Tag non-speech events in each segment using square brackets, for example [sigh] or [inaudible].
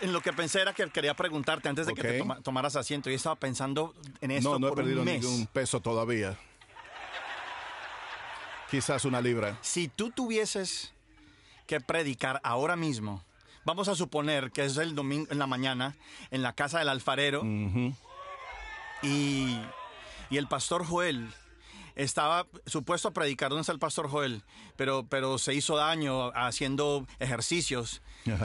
en lo que pensé era que quería preguntarte antes de que te tomaras asiento. Y estaba pensando en esto. No, no he perdido un ningún peso todavía. Quizás una libra. Si tú tuvieses que predicar ahora mismo, vamos a suponer que es el domingo en la mañana, en la casa del alfarero, y, y el pastor Joel estaba supuesto a predicar ¿Dónde está el pastor Joel, pero, pero se hizo daño haciendo ejercicios. [laughs]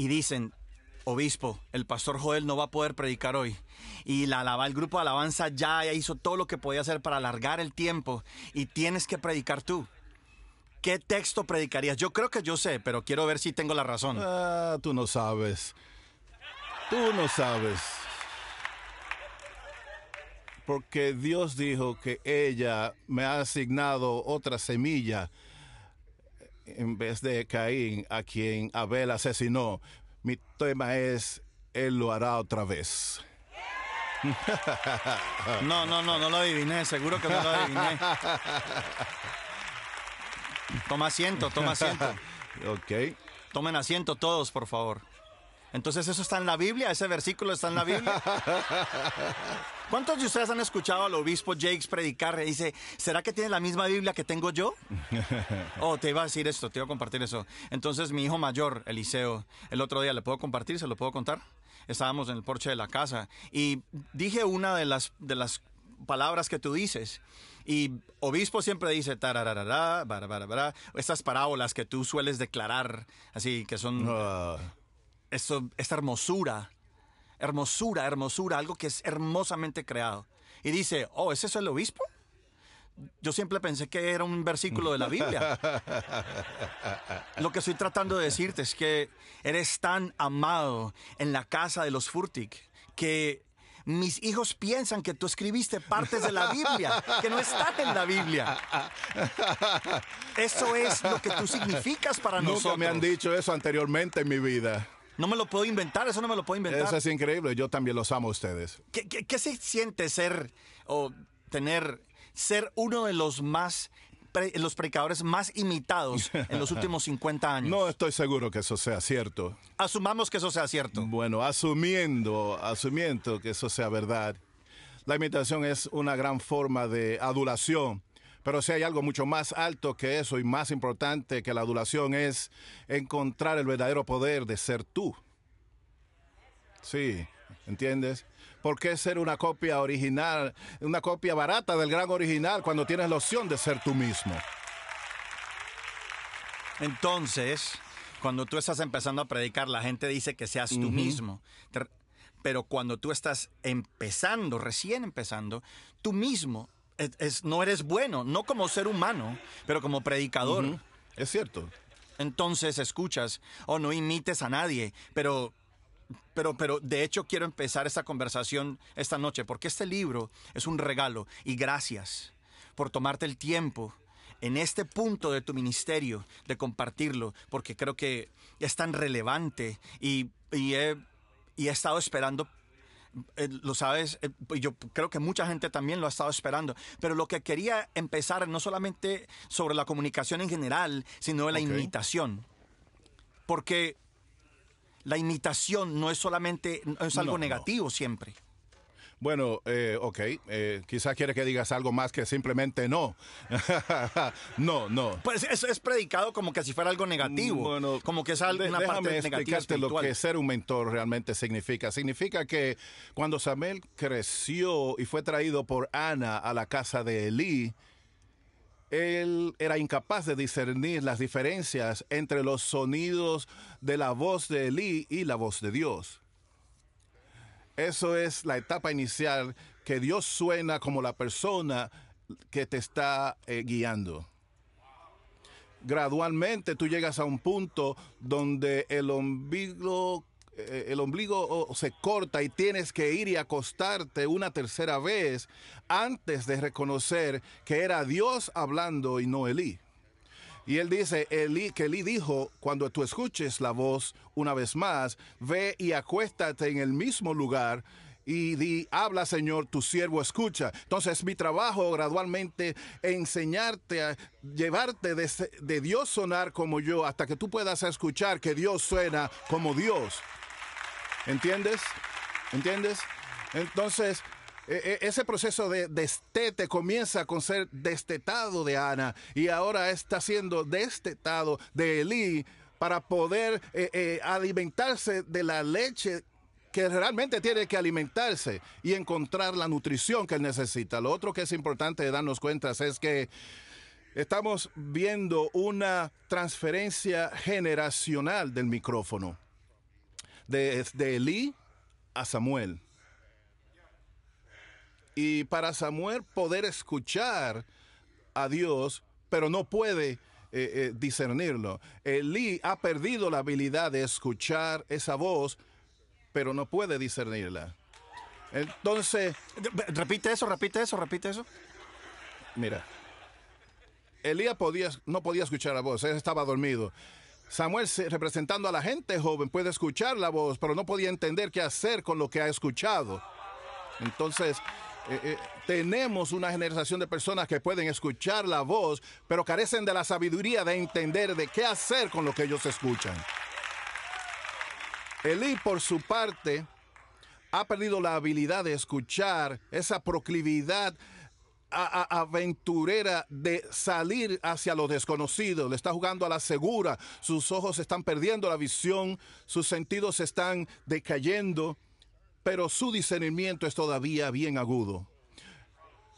y dicen, obispo, el pastor Joel no va a poder predicar hoy. Y la el grupo de alabanza ya hizo todo lo que podía hacer para alargar el tiempo y tienes que predicar tú. ¿Qué texto predicarías? Yo creo que yo sé, pero quiero ver si tengo la razón. Ah, tú no sabes. Tú no sabes. Porque Dios dijo que ella me ha asignado otra semilla en vez de Caín, a quien Abel asesinó, mi tema es, Él lo hará otra vez. [laughs] No, no, no, no lo adiviné, seguro que no lo adiviné. Toma asiento, toma asiento. [laughs] Ok. Tomen asiento todos, por favor. Entonces, ¿eso está en la Biblia? ¿Ese versículo está en la Biblia? [laughs] ¿Cuántos de ustedes han escuchado al obispo Jakes predicar? dice, ¿será que tiene la misma Biblia que tengo yo? [laughs] oh, te iba a decir esto, te iba a compartir eso. Entonces mi hijo mayor, Eliseo, el otro día, ¿le puedo compartir? ¿Se lo puedo contar? Estábamos en el porche de la casa y dije una de las, de las palabras que tú dices. Y obispo siempre dice, tarararara, barabarabara, estas parábolas que tú sueles declarar, así que son... Ah. esta hermosura hermosura, hermosura, algo que es hermosamente creado. Y dice, oh, ¿es eso el obispo? Yo siempre pensé que era un versículo de la Biblia. Lo que estoy tratando de decirte es que eres tan amado en la casa de los Furtik que mis hijos piensan que tú escribiste partes de la Biblia, que no están en la Biblia. Eso es lo que tú significas para nosotros. Nunca me han dicho eso anteriormente en mi vida. No me lo puedo inventar, eso no me lo puedo inventar. Eso es increíble, yo también los amo a ustedes. ¿Qué, se siente ser o tener, ser uno de los más los predicadores más imitados en los [laughs] últimos 50 años. No estoy seguro que eso sea cierto. Asumamos que eso sea cierto. Bueno, asumiendo, asumiendo que eso sea verdad, la imitación es una gran forma de adulación pero si hay algo mucho más alto que eso y más importante que la adulación es encontrar el verdadero poder de ser tú. Sí, ¿entiendes? ¿Por qué ser una copia original, una copia barata del gran original cuando tienes la opción de ser tú mismo? Entonces, cuando tú estás empezando a predicar, la gente dice que seas tú mismo. Pero cuando tú estás empezando, recién empezando, tú mismo no eres bueno, no como ser humano, pero como predicador. Es cierto. Entonces escuchas, o oh, no imites a nadie, pero pero, pero de hecho quiero empezar esta conversación esta noche, porque este libro es un regalo y gracias por tomarte el tiempo en este punto de tu ministerio de compartirlo, porque creo que es tan relevante y, y, he, y he estado esperando eh, lo sabes, eh, yo creo que mucha gente también lo ha estado esperando, pero lo que quería empezar no solamente sobre la comunicación en general, sino de la imitación. Porque la imitación no es solamente, no es algo negativo siempre. Bueno, eh, ok, eh, quizás quiere que digas algo más que simplemente no. [laughs] no, no. Pues eso es predicado como que si fuera algo negativo. Mm, bueno, como que es algo, una déjame parte explicarte lo que ser un mentor realmente significa. Significa que cuando Samuel creció y fue traído por Ana a la casa de Elí, él era incapaz de discernir las diferencias entre los sonidos de la voz de Elí y la voz de Dios. Eso es la etapa inicial que Dios suena como la persona que te está eh, guiando. Gradualmente tú llegas a un punto donde el ombligo, eh, el ombligo se corta y tienes que ir y acostarte una tercera vez antes de reconocer que era Dios hablando y no Elí. Y él dice, que Eli dijo, cuando tú escuches la voz una vez más, ve y acuéstate en el mismo lugar y di, habla Señor, tu siervo escucha. Entonces mi trabajo gradualmente enseñarte a llevarte de, de Dios sonar como yo hasta que tú puedas escuchar que Dios suena como Dios. ¿Entiendes? ¿Entiendes? Entonces, eh, eh, ese proceso de destete comienza con ser destetado de Ana y ahora está siendo destetado de Eli para poder eh, alimentarse de la leche que realmente tiene que alimentarse y encontrar la nutrición que él necesita. Lo otro que es importante darnos cuenta es que estamos viendo una transferencia generacional del micrófono, de Eli a Samuel y para Samuel poder escuchar a Dios, pero no puede eh, eh, discernirlo. Elí ha perdido la habilidad de escuchar esa voz, pero no puede discernirla. Entonces... Repite eso, repite eso, repite eso. Mira, Elí no podía escuchar la voz, él estaba dormido. Samuel, representando a la gente joven, puede escuchar la voz, pero no podía entender qué hacer con lo que ha escuchado. Entonces, eh, eh, tenemos una generación de personas que pueden escuchar la voz, pero carecen de la sabiduría de entender de qué hacer con lo que ellos escuchan. Elí, por su parte, ha perdido la habilidad de escuchar esa proclividad aventurera de salir hacia lo desconocido. Le está jugando a la segura. Sus ojos están perdiendo la visión. Sus sentidos están decayendo pero su discernimiento es todavía bien agudo.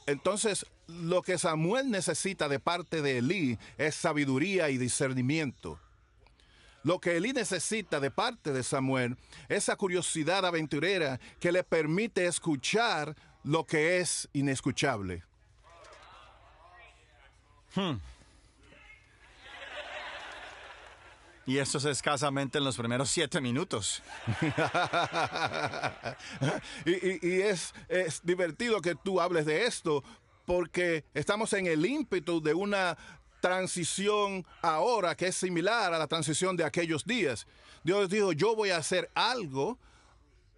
Entonces, lo que Samuel necesita de parte de Elí es sabiduría y discernimiento. Lo que Elí necesita de parte de Samuel, es esa curiosidad aventurera que le permite escuchar lo que es inescuchable. Hmm. Y eso es escasamente en los primeros siete minutos. [laughs] y, es, es divertido que tú hables de esto porque estamos en el ímpetu de una transición ahora que es similar a la transición de aquellos días. Dios dijo, yo voy a hacer algo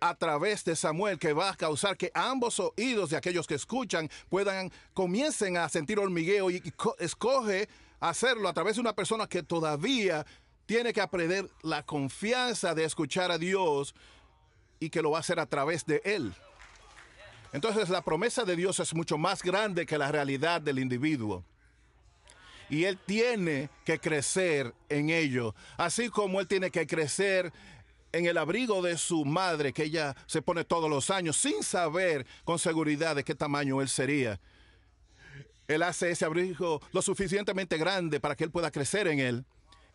a través de Samuel que va a causar que ambos oídos de aquellos que escuchan puedan comiencen a sentir hormigueo y, y escoge hacerlo a través de una persona que todavía tiene que aprender la confianza de escuchar a Dios y que lo va a hacer a través de Él. Entonces la promesa de Dios es mucho más grande que la realidad del individuo. Y Él tiene que crecer en ello, así como Él tiene que crecer en el abrigo de su madre, que ella se pone todos los años, sin saber con seguridad de qué tamaño Él sería. Él hace ese abrigo lo suficientemente grande para que Él pueda crecer en Él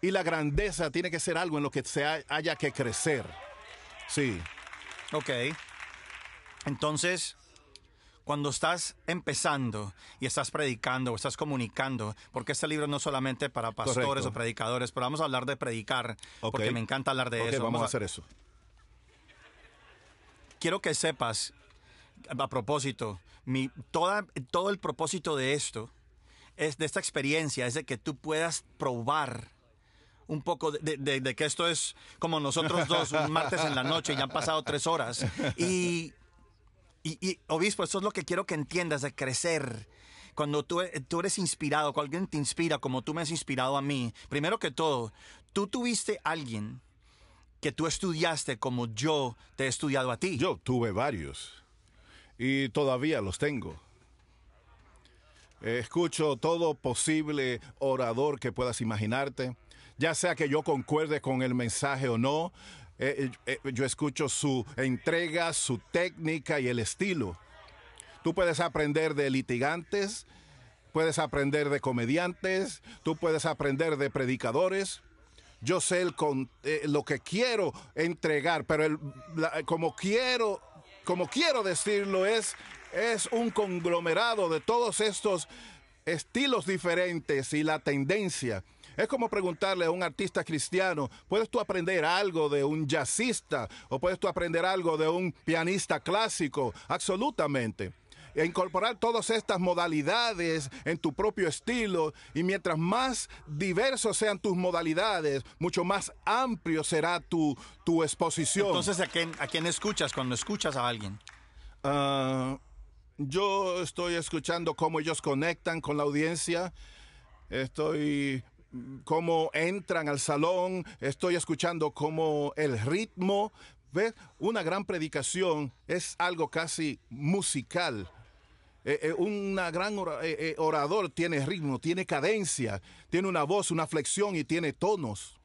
y la grandeza tiene que ser algo en lo que se haya que crecer. Sí. Ok. Entonces, cuando estás empezando y estás predicando o estás comunicando, porque este libro no es solamente para pastores o predicadores, pero vamos a hablar de predicar, porque me encanta hablar de eso. Vamos, vamos a hacer eso. Quiero que sepas, a propósito, mi, toda, todo el propósito de esto, es de esta experiencia, es de que tú puedas probar un poco de, que esto es como nosotros dos un martes en la noche, ya han pasado tres horas. Y, obispo, eso es lo que quiero que entiendas de crecer cuando tú, tú, eres inspirado, cuando alguien te inspira como tú me has inspirado a mí, primero que todo, tú tuviste alguien que tú estudiaste como yo te he estudiado a ti. Yo tuve varios y todavía los tengo. Escucho todo posible orador que puedas imaginarte ya sea que yo concuerde con el mensaje o no, eh, eh, eh, yo escucho su entrega, su técnica y el estilo. Tú puedes aprender de litigantes, puedes aprender de comediantes, tú puedes aprender de predicadores. Yo sé lo que quiero entregar, pero como quiero como quiero decirlo es es un conglomerado de todos estos estilos diferentes y la tendencia es como preguntarle a un artista cristiano, ¿puedes tú aprender algo de un jazzista o puedes tú aprender algo de un pianista clásico? Absolutamente. E incorporar todas estas modalidades en tu propio estilo y mientras más diversos sean tus modalidades, mucho más amplio será tu, tu exposición. Entonces, ¿a quién, ¿a escuchas cuando escuchas a alguien? Ah, yo estoy escuchando cómo ellos conectan con la audiencia. Estoy Mm. cómo entran al salón, estoy escuchando cómo el ritmo, ¿ves? Una gran predicación es algo casi musical. un eh, eh, una gran eh, orador tiene ritmo, tiene cadencia, tiene una voz, una flexión y tiene tonos.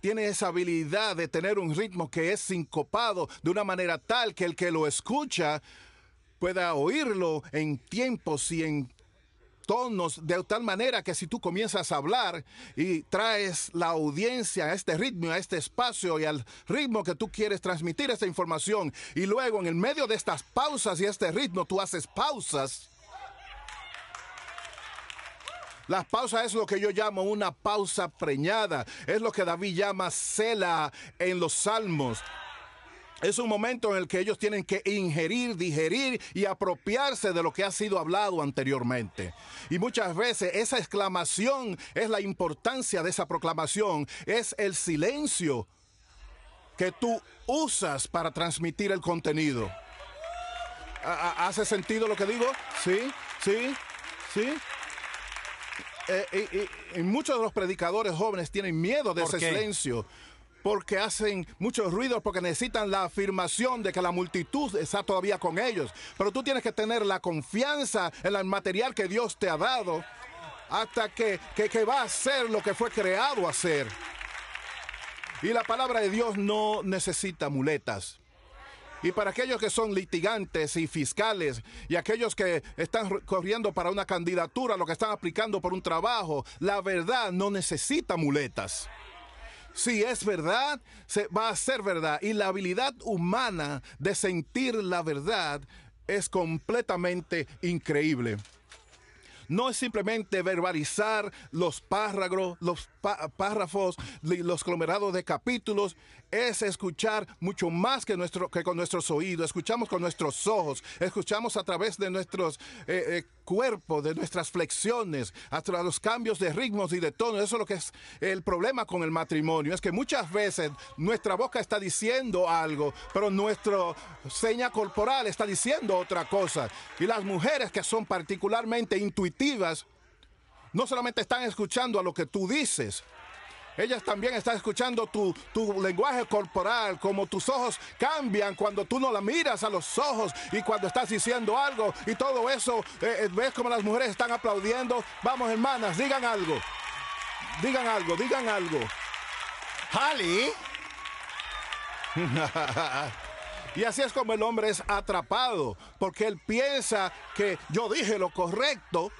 tiene esa habilidad de tener un ritmo que es sincopado de una manera tal que el que lo escucha pueda oírlo en tiempos y en tonos, de tal manera que si tú comienzas a hablar y traes la audiencia a este ritmo, a este espacio y al ritmo que tú quieres transmitir esta información, y luego en el medio de estas pausas y este ritmo tú haces pausas. Las pausas es lo que yo llamo una pausa preñada, es lo que David llama cela en los salmos. Es un momento en el que ellos tienen que ingerir, digerir y apropiarse de lo que ha sido hablado anteriormente. Y muchas veces esa exclamación es la importancia de esa proclamación, es el silencio que tú usas para transmitir el contenido. ¿Hace sentido lo que digo? Sí, sí, sí. Eh, y, muchos de los predicadores jóvenes tienen miedo de ese silencio porque hacen muchos ruidos, porque necesitan la afirmación de que la multitud está todavía con ellos. Pero tú tienes que tener la confianza en el material que Dios te ha dado hasta que, que, va a ser lo que fue creado a hacer. Y la palabra de Dios no necesita muletas. Y para aquellos que son litigantes y fiscales y aquellos que están corriendo para una candidatura, lo que están aplicando por un trabajo, la verdad no necesita muletas si es verdad, se va a ser verdad. Y la habilidad humana de sentir la verdad es completamente increíble no es simplemente verbalizar los párrafos, los párrafos, los conglomerados de capítulos, es escuchar mucho más que, nuestro, que con nuestros oídos, escuchamos con nuestros ojos, escuchamos a través de nuestros eh, eh, cuerpos, de nuestras flexiones, hasta los cambios de ritmos y de tonos... Eso es lo que es el problema con el matrimonio, es que muchas veces nuestra boca está diciendo algo, pero nuestra seña corporal está diciendo otra cosa. Y las mujeres que son particularmente intuitivas, no solamente están escuchando a lo que tú dices, ellas también están escuchando tu, lenguaje corporal, como tus ojos cambian cuando tú no la miras a los ojos y cuando estás diciendo algo y todo eso. Eh, eh, ¿Ves como las mujeres están aplaudiendo? Vamos, hermanas, digan algo. Digan algo, digan algo. ¿Holly? [laughs] Y así es como el hombre es atrapado, porque él piensa que yo dije lo correcto,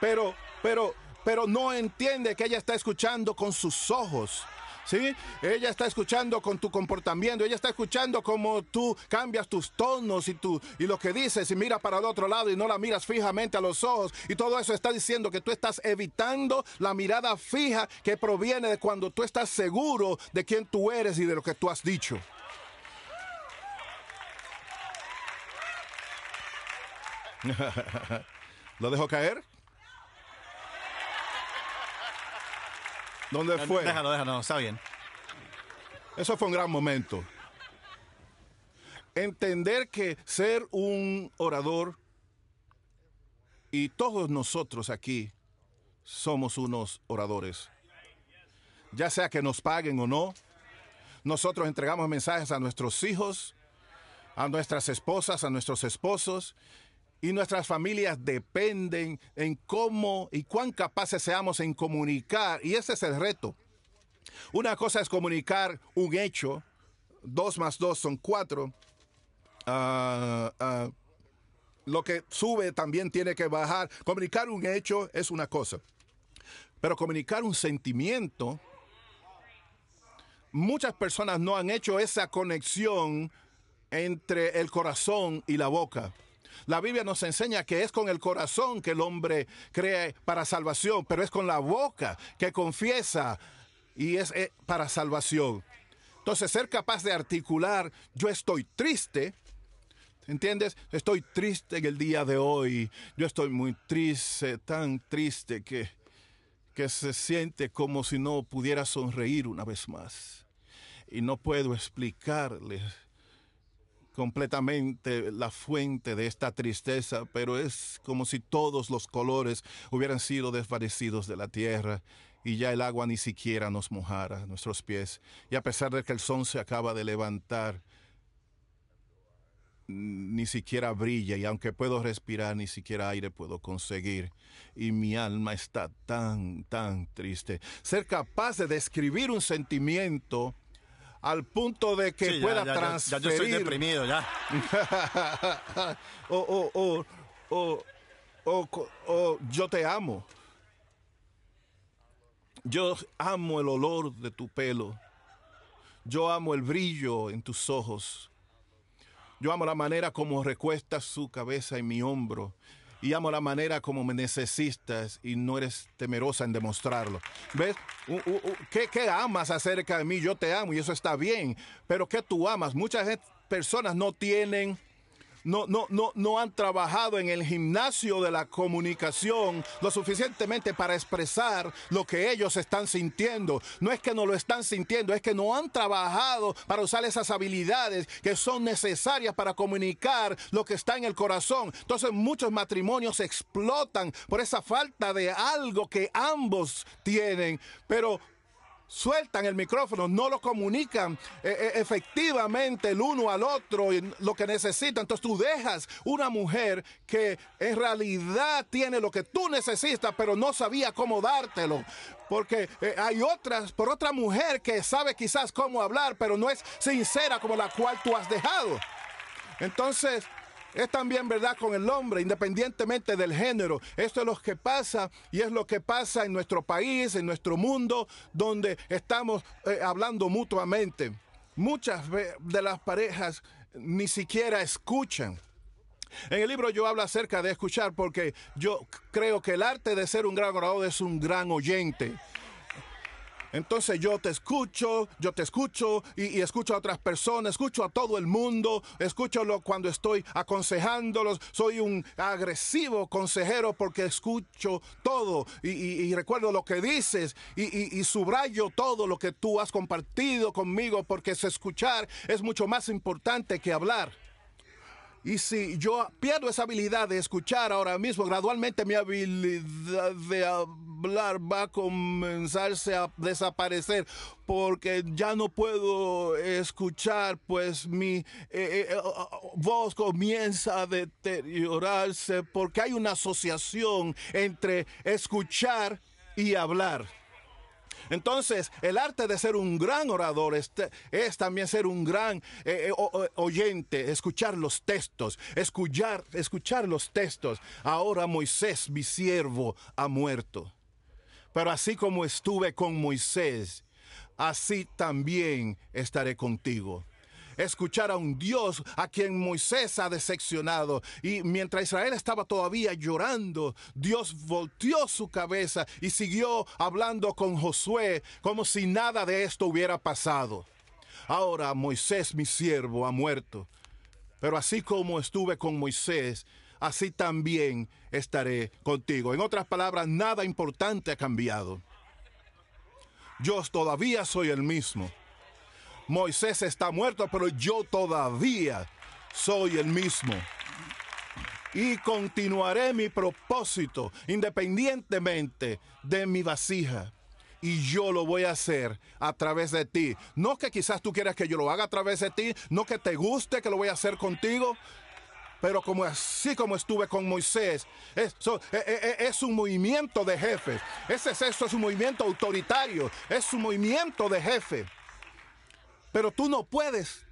pero, pero pero no entiende que ella está escuchando con sus ojos. ¿Sí? Ella está escuchando con tu comportamiento, ella está escuchando cómo tú cambias tus tonos y, y lo que dices y mira para el otro lado y no la miras fijamente a los ojos. Y todo eso está diciendo que tú estás evitando la mirada fija que proviene de cuando tú estás seguro de quién tú eres y de lo que tú has dicho. [laughs] ¿Lo dejo caer? ¿Dónde fue? Déjalo, déjalo, está bien. Eso fue un gran momento. Entender que ser un orador y todos nosotros aquí somos unos oradores. Ya sea que nos paguen o no, nosotros entregamos mensajes a nuestros hijos, a nuestras esposas, a nuestros esposos, y nuestras familias dependen en cómo y cuán capaces seamos en comunicar. Y ese es el reto. Una cosa es comunicar un hecho, dos más dos son cuatro. Ah, ah, lo que sube también tiene que bajar. Comunicar un hecho es una cosa, pero comunicar un sentimiento, muchas personas no han hecho esa conexión entre el corazón y la boca. La Biblia nos enseña que es con el corazón que el hombre cree para salvación, pero es con la boca que confiesa y es eh, para salvación. Entonces, ser capaz de articular, yo estoy triste, ¿Entiendes? Estoy triste en el día de hoy. Yo estoy muy triste, tan triste que, que se siente como si no pudiera sonreír una vez más. Y no puedo explicarles completamente la fuente de esta tristeza, pero es como si todos los colores hubieran sido desvanecidos de la tierra y ya el agua ni siquiera nos mojara nuestros pies. Y a pesar de que el sol se acaba de levantar, ni siquiera brilla y aunque puedo respirar, ni siquiera aire puedo conseguir. Y mi alma está tan, tan triste. Ser capaz de describir un sentimiento al punto de que pueda ya, yo soy deprimido, ya. [laughs] o, o, o, o, yo te amo. Yo amo el olor de tu pelo. Yo amo el brillo en tus ojos. Yo amo la manera como recuestas su cabeza en mi hombro y amo la manera como me necesitas y no eres temerosa en demostrarlo. ¿Ves? ¿Qué, ¿Qué, amas acerca de mí? Yo te amo y eso está bien, pero ¿qué tú amas? Muchas personas no tienen no, no, no, no han trabajado en el gimnasio de la comunicación lo suficientemente para expresar lo que ellos están sintiendo. No es que no lo están sintiendo, es que no han trabajado para usar esas habilidades que son necesarias para comunicar lo que está en el corazón. Entonces muchos matrimonios explotan por esa falta de algo que ambos tienen, pero sueltan el micrófono, no lo comunican eh, eh, efectivamente el uno al otro lo que necesitan. Entonces tú dejas una mujer que en realidad tiene lo que tú necesitas, pero no sabía cómo dártelo. Porque eh, hay otras, por otra mujer que sabe quizás cómo hablar, pero no es sincera como la cual tú has dejado. Entonces, es también verdad con el hombre, independientemente del género. Esto es lo que pasa y es lo que pasa en nuestro país, en nuestro mundo, donde estamos eh, hablando mutuamente. Muchas de las parejas ni siquiera escuchan. En el libro yo hablo acerca de escuchar porque yo creo que el arte de ser un gran orador es un gran oyente. Entonces yo te escucho, yo te escucho y, escucho a otras personas, escucho a todo el mundo, escucho cuando estoy aconsejándolos. Soy un agresivo consejero porque escucho todo y, y recuerdo lo que dices y, subrayo todo lo que tú has compartido conmigo porque escuchar es mucho más importante que hablar. Y si yo pierdo esa habilidad de escuchar ahora mismo, gradualmente mi habilidad de hablar va a comenzarse a desaparecer porque ya no puedo escuchar, pues mi eh, eh, eh, oh, oh, oh, voz comienza a deteriorarse porque hay una asociación entre escuchar y hablar. Entonces, el arte de ser un gran orador es, también ser un gran eh, eh, oyente, escuchar los textos, escuchar, escuchar los textos. Ahora Moisés, mi siervo, ha muerto. Pero así como estuve con Moisés, así también estaré contigo escuchar a un Dios a quien Moisés ha decepcionado. Y mientras Israel estaba todavía llorando, Dios volteó su cabeza y siguió hablando con Josué como si nada de esto hubiera pasado. Ahora Moisés, mi siervo, ha muerto. Pero así como estuve con Moisés, así también estaré contigo. En otras palabras, nada importante ha cambiado. Yo todavía soy el mismo. Moisés está muerto, pero yo todavía soy el mismo. Y continuaré mi propósito independientemente de mi vasija. Y yo lo voy a hacer a través de ti. No que quizás tú quieras que yo lo haga a través de ti, no que te guste que lo voy a hacer contigo, pero como así como estuve con Moisés, es, e, e, e, es, un movimiento de jefes. Ese es eso, es un movimiento autoritario, es un movimiento de jefe. Pero tú no puedes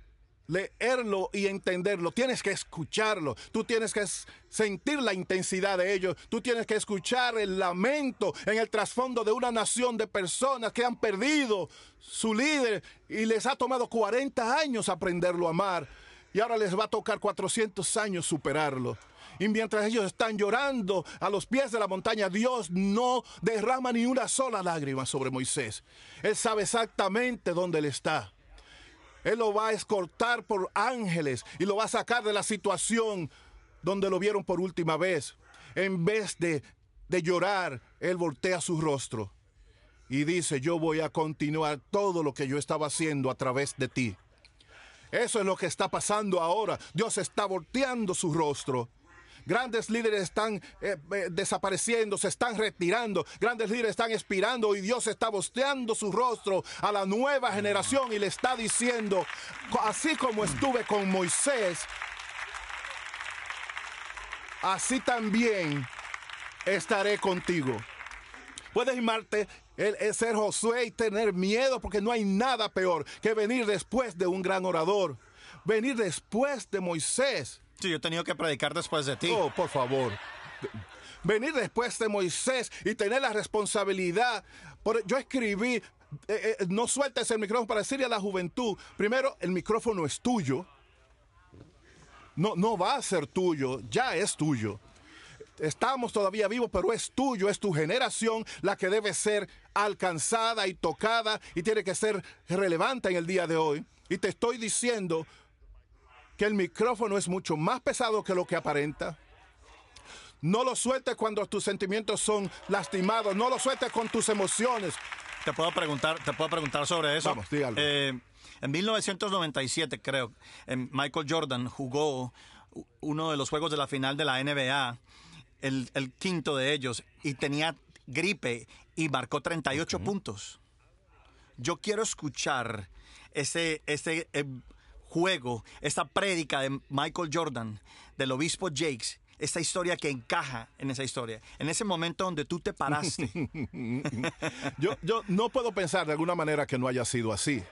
leerlo y entenderlo, tienes que escucharlo, tú tienes que sentir la intensidad de ellos, tú tienes que escuchar el lamento en el trasfondo de una nación de personas que han perdido su líder y les ha tomado 40 años aprenderlo a amar y ahora les va a tocar 400 años superarlo. Y mientras ellos están llorando a los pies de la montaña, Dios no derrama ni una sola lágrima sobre Moisés. Él sabe exactamente dónde él está. Él lo va a escortar por ángeles y lo va a sacar de la situación donde lo vieron por última vez. En vez de, de llorar, Él voltea su rostro y dice, yo voy a continuar todo lo que yo estaba haciendo a través de ti. Eso es lo que está pasando ahora. Dios está volteando su rostro Grandes líderes están eh, eh, desapareciendo, se están retirando. Grandes líderes están expirando y Dios está bosteando su rostro a la nueva generación y le está diciendo, así como estuve con Moisés, así también estaré contigo. Puedes imarte el ser Josué y tener miedo porque no hay nada peor que venir después de un gran orador, venir después de Moisés Sí, yo he tenido que predicar después de ti. Oh, por favor. Venir después de Moisés y tener la responsabilidad. Por, yo escribí, eh, eh, no sueltes el micrófono para decirle a la juventud, primero, el micrófono es tuyo. No, no va a ser tuyo, ya es tuyo. Estamos todavía vivos, pero es tuyo, es tu generación la que debe ser alcanzada y tocada y tiene que ser relevante en el día de hoy. Y te estoy diciendo, que el micrófono es mucho más pesado que lo que aparenta. No lo sueltes cuando tus sentimientos son lastimados. No lo sueltes con tus emociones. Te puedo preguntar, te puedo preguntar sobre eso. Vamos, dígalo. Eh, en 1997, creo, em, Michael Jordan jugó uno de los juegos de la final de la NBA, el, quinto de ellos, y tenía gripe y marcó 38 puntos. Yo quiero escuchar ese, ese em, juego, esta prédica de Michael Jordan, del obispo Jakes, esta historia que encaja en esa historia, en ese momento donde tú te paraste. [laughs] yo, no puedo pensar de alguna manera que no haya sido así.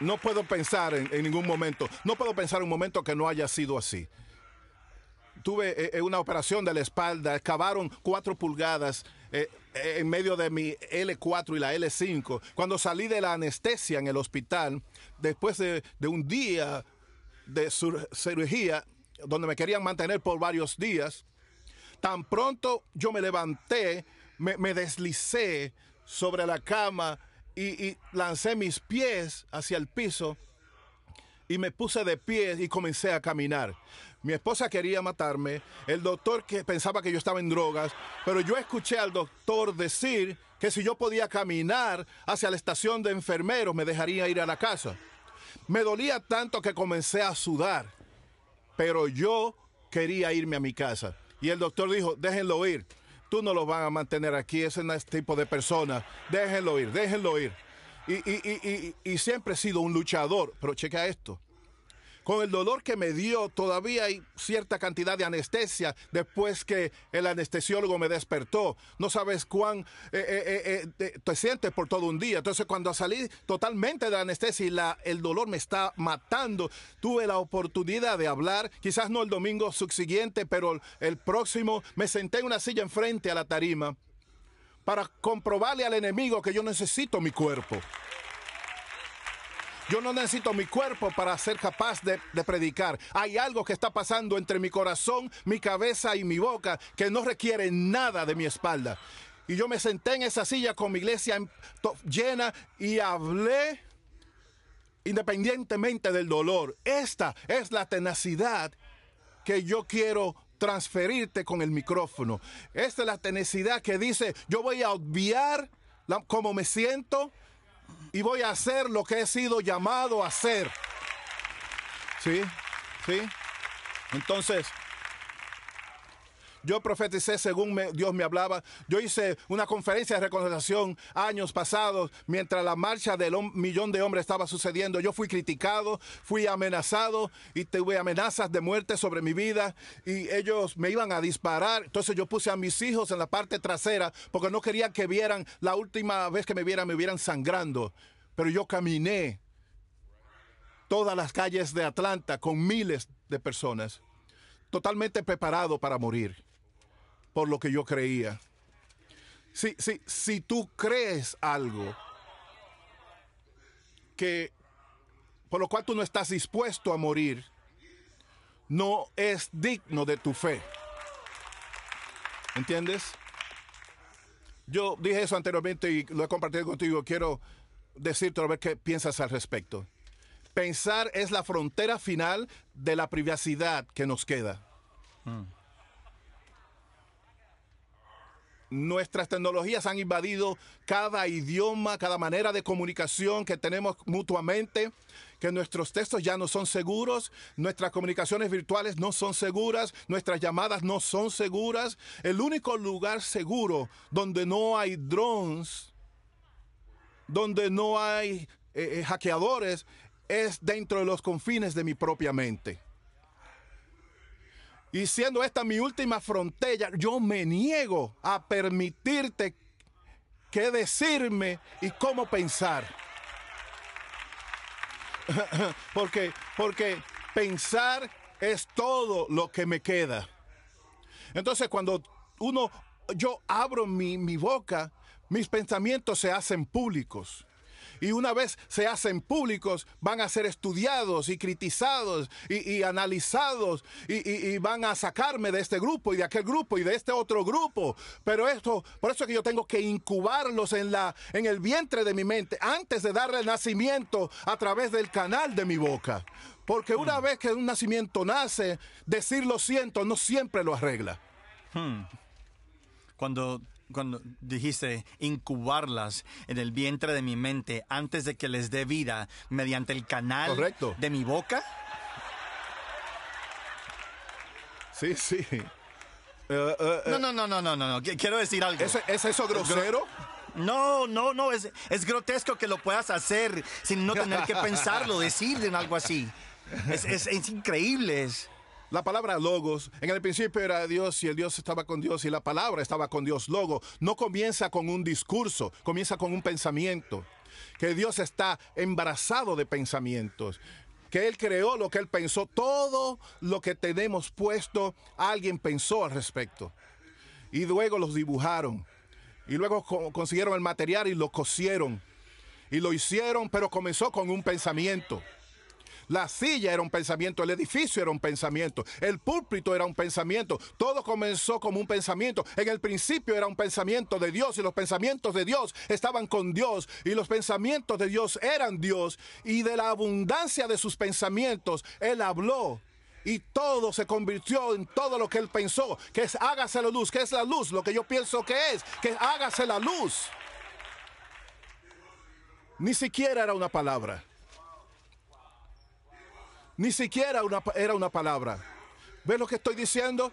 No puedo pensar en, ningún momento, no puedo pensar en un momento que no haya sido así. Tuve eh, eh, una operación de la espalda, excavaron cuatro pulgadas. Eh, eh, en medio de mi L4 y la L5. Cuando salí de la anestesia en el hospital, después de, un día de cirugía, donde me querían mantener por varios días, tan pronto yo me levanté, me, deslicé sobre la cama y lancé mis pies hacia el piso y me puse de pie y comencé a caminar mi esposa quería matarme, el doctor que pensaba que yo estaba en drogas, pero yo escuché al doctor decir que si yo podía caminar hacia la estación de enfermeros me dejaría ir a la casa. Me dolía tanto que comencé a sudar, pero yo quería irme a mi casa. Y el doctor dijo, déjenlo ir, tú no lo van a mantener aquí, ese no tipo de persona, déjenlo ir, déjenlo ir. Y, y siempre he sido un luchador, pero checa esto, con el dolor que me dio, todavía hay cierta cantidad de anestesia después que el anestesiólogo me despertó. No sabes cuán eh, eh, eh, te sientes por todo un día. Entonces cuando salí totalmente de la anestesia y el dolor me está matando, tuve la oportunidad de hablar, quizás no el domingo subsiguiente, pero el próximo, me senté en una silla enfrente a la tarima para comprobarle al enemigo que yo necesito mi cuerpo. Yo no necesito mi cuerpo para ser capaz de, predicar. Hay algo que está pasando entre mi corazón, mi cabeza y mi boca que no requiere nada de mi espalda. Y yo me senté en esa silla con mi iglesia llena y hablé independientemente del dolor. Esta es la tenacidad que yo quiero transferirte con el micrófono. Esta es la tenacidad que dice, yo voy a obviar cómo me siento, y voy a hacer lo que he sido llamado a hacer. ¿Sí? ¿Sí? Entonces, yo profeticé según Dios me hablaba, yo hice una conferencia de reconciliación años pasados mientras la marcha del millón de hombres estaba sucediendo, yo fui criticado, fui amenazado y tuve amenazas de muerte sobre mi vida y ellos me iban a disparar, entonces yo puse a mis hijos en la parte trasera porque no quería que vieran, la última vez que me vieran me vieran sangrando, pero yo caminé todas las calles de Atlanta con miles de personas, totalmente preparado para morir por lo que yo creía. Si, si tú crees algo por lo cual tú no estás dispuesto a morir, no es digno de tu fe. ¿Entiendes? Yo dije eso anteriormente y lo he compartido contigo. Quiero decirte a ver qué piensas al respecto. Pensar es la frontera final de la privacidad que nos queda. Mm. Nuestras tecnologías han invadido cada idioma, cada manera de comunicación que tenemos mutuamente, que nuestros textos ya no son seguros, nuestras comunicaciones virtuales no son seguras, nuestras llamadas no son seguras. El único lugar seguro donde no hay drones, donde no hay eh, eh, hackeadores, es dentro de los confines de mi propia mente y siendo esta mi última frontera, yo me niego a permitirte qué decirme y cómo pensar. [laughs] porque, porque pensar es todo lo que me queda. Entonces cuando uno, yo abro mi, mi boca, mis pensamientos se hacen públicos y una vez se hacen públicos, van a ser estudiados y criticados y, analizados y, van a sacarme de este grupo y de aquel grupo y de este otro grupo. Pero esto, por eso es que yo tengo que incubarlos en, el vientre de mi mente antes de darle nacimiento a través del canal de mi boca. Porque una hmm. vez que un nacimiento nace, decir lo siento no siempre lo arregla. Hmm. Cuando cuando dijiste incubarlas en el vientre de mi mente antes de que les dé vida mediante el canal de mi boca? Sí, sí. Eh, eh, eh. no, no, no, no, no, no, Quiero decir algo. ¿Es, eso grosero? No, no, no. Es, es, grotesco que lo puedas hacer sin no tener que [laughs] pensarlo, decir en algo así. Es, es increíble. Es, la palabra logos, en el principio era Dios y el Dios estaba con Dios y la palabra estaba con Dios. Logo no comienza con un discurso, comienza con un pensamiento. Que Dios está embarazado de pensamientos. Que Él creó lo que Él pensó. Todo lo que tenemos puesto, alguien pensó al respecto. Y luego los dibujaron. Y luego consiguieron el material y lo cosieron. Y lo hicieron, pero comenzó con un pensamiento. La silla era un pensamiento, el edificio era un pensamiento, el púlpito era un pensamiento, todo comenzó como un pensamiento. En el principio era un pensamiento de Dios y los pensamientos de Dios estaban con Dios y los pensamientos de Dios eran Dios y de la abundancia de sus pensamientos Él habló y todo se convirtió en todo lo que él pensó, que es hágase la luz, que es la luz, lo que yo pienso que es, que hágase la luz. Ni siquiera era una palabra. Ni siquiera era una palabra. ¿Ves lo que estoy diciendo?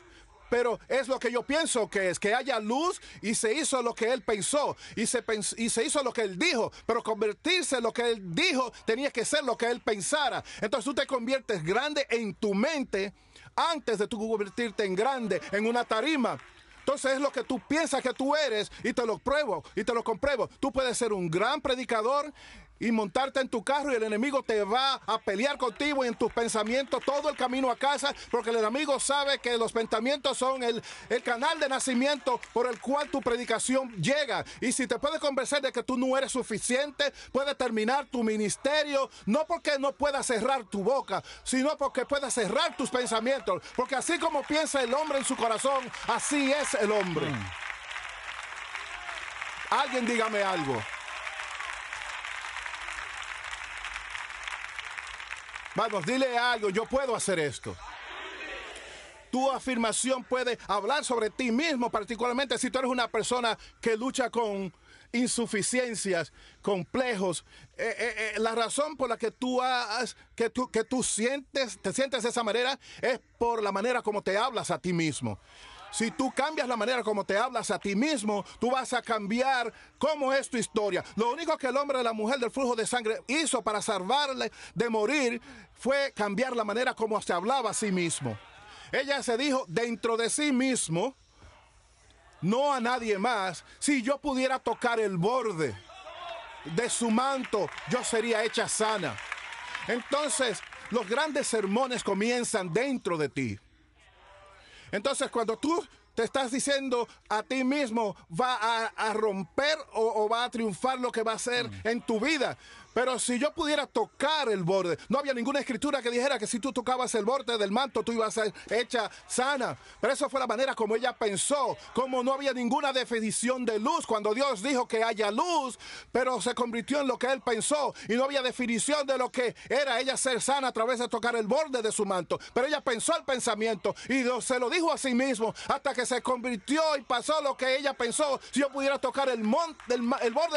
Pero es lo que yo pienso que es, que haya luz y se hizo lo que él pensó y se, y se hizo lo que él dijo, pero convertirse en lo que él dijo tenía que ser lo que él pensara. Entonces tú te conviertes grande en tu mente antes de tú convertirte en grande, en una tarima. Entonces es lo que tú piensas que tú eres y te lo pruebo y te lo compruebo. Tú puedes ser un gran predicador y montarte en tu carro y el enemigo te va a pelear contigo y en tus pensamientos todo el camino a casa, porque el enemigo sabe que los pensamientos son el, canal de nacimiento por el cual tu predicación llega. Y si te puede convencer de que tú no eres suficiente, puede terminar tu ministerio, no porque no pueda cerrar tu boca, sino porque puedas cerrar tus pensamientos, porque así como piensa el hombre en su corazón, así es el hombre. Mm. Alguien dígame algo. Vamos, dile algo, yo puedo hacer esto. Tu afirmación puede hablar sobre ti mismo, particularmente si tú eres una persona que lucha con insuficiencias, complejos. Eh, eh, eh, la razón por la que tú, sientes, te sientes de esa manera es por la manera como te hablas a ti mismo. Si tú cambias la manera como te hablas a ti mismo, tú vas a cambiar cómo es tu historia. Lo único que el hombre de la mujer del flujo de sangre hizo para salvarle de morir fue cambiar la manera como se hablaba a sí mismo. Ella se dijo dentro de sí mismo, no a nadie más, si yo pudiera tocar el borde de su manto, yo sería hecha sana. Entonces, los grandes sermones comienzan dentro de ti. Entonces, cuando tú te estás diciendo a ti mismo, va a, romper o, o, va a triunfar lo que va a ser mm. en tu vida. Pero si yo pudiera tocar el borde, no había ninguna escritura que dijera que si tú tocabas el borde del manto, tú ibas a ser hecha sana. Pero eso fue la manera como ella pensó, como no había ninguna definición de luz cuando Dios dijo que haya luz, pero se convirtió en lo que él pensó y no había definición de lo que era ella ser sana a través de tocar el borde de su manto. Pero ella pensó el pensamiento y Dios se lo dijo a sí mismo hasta que se convirtió y pasó lo que ella pensó. Si yo pudiera tocar el, borde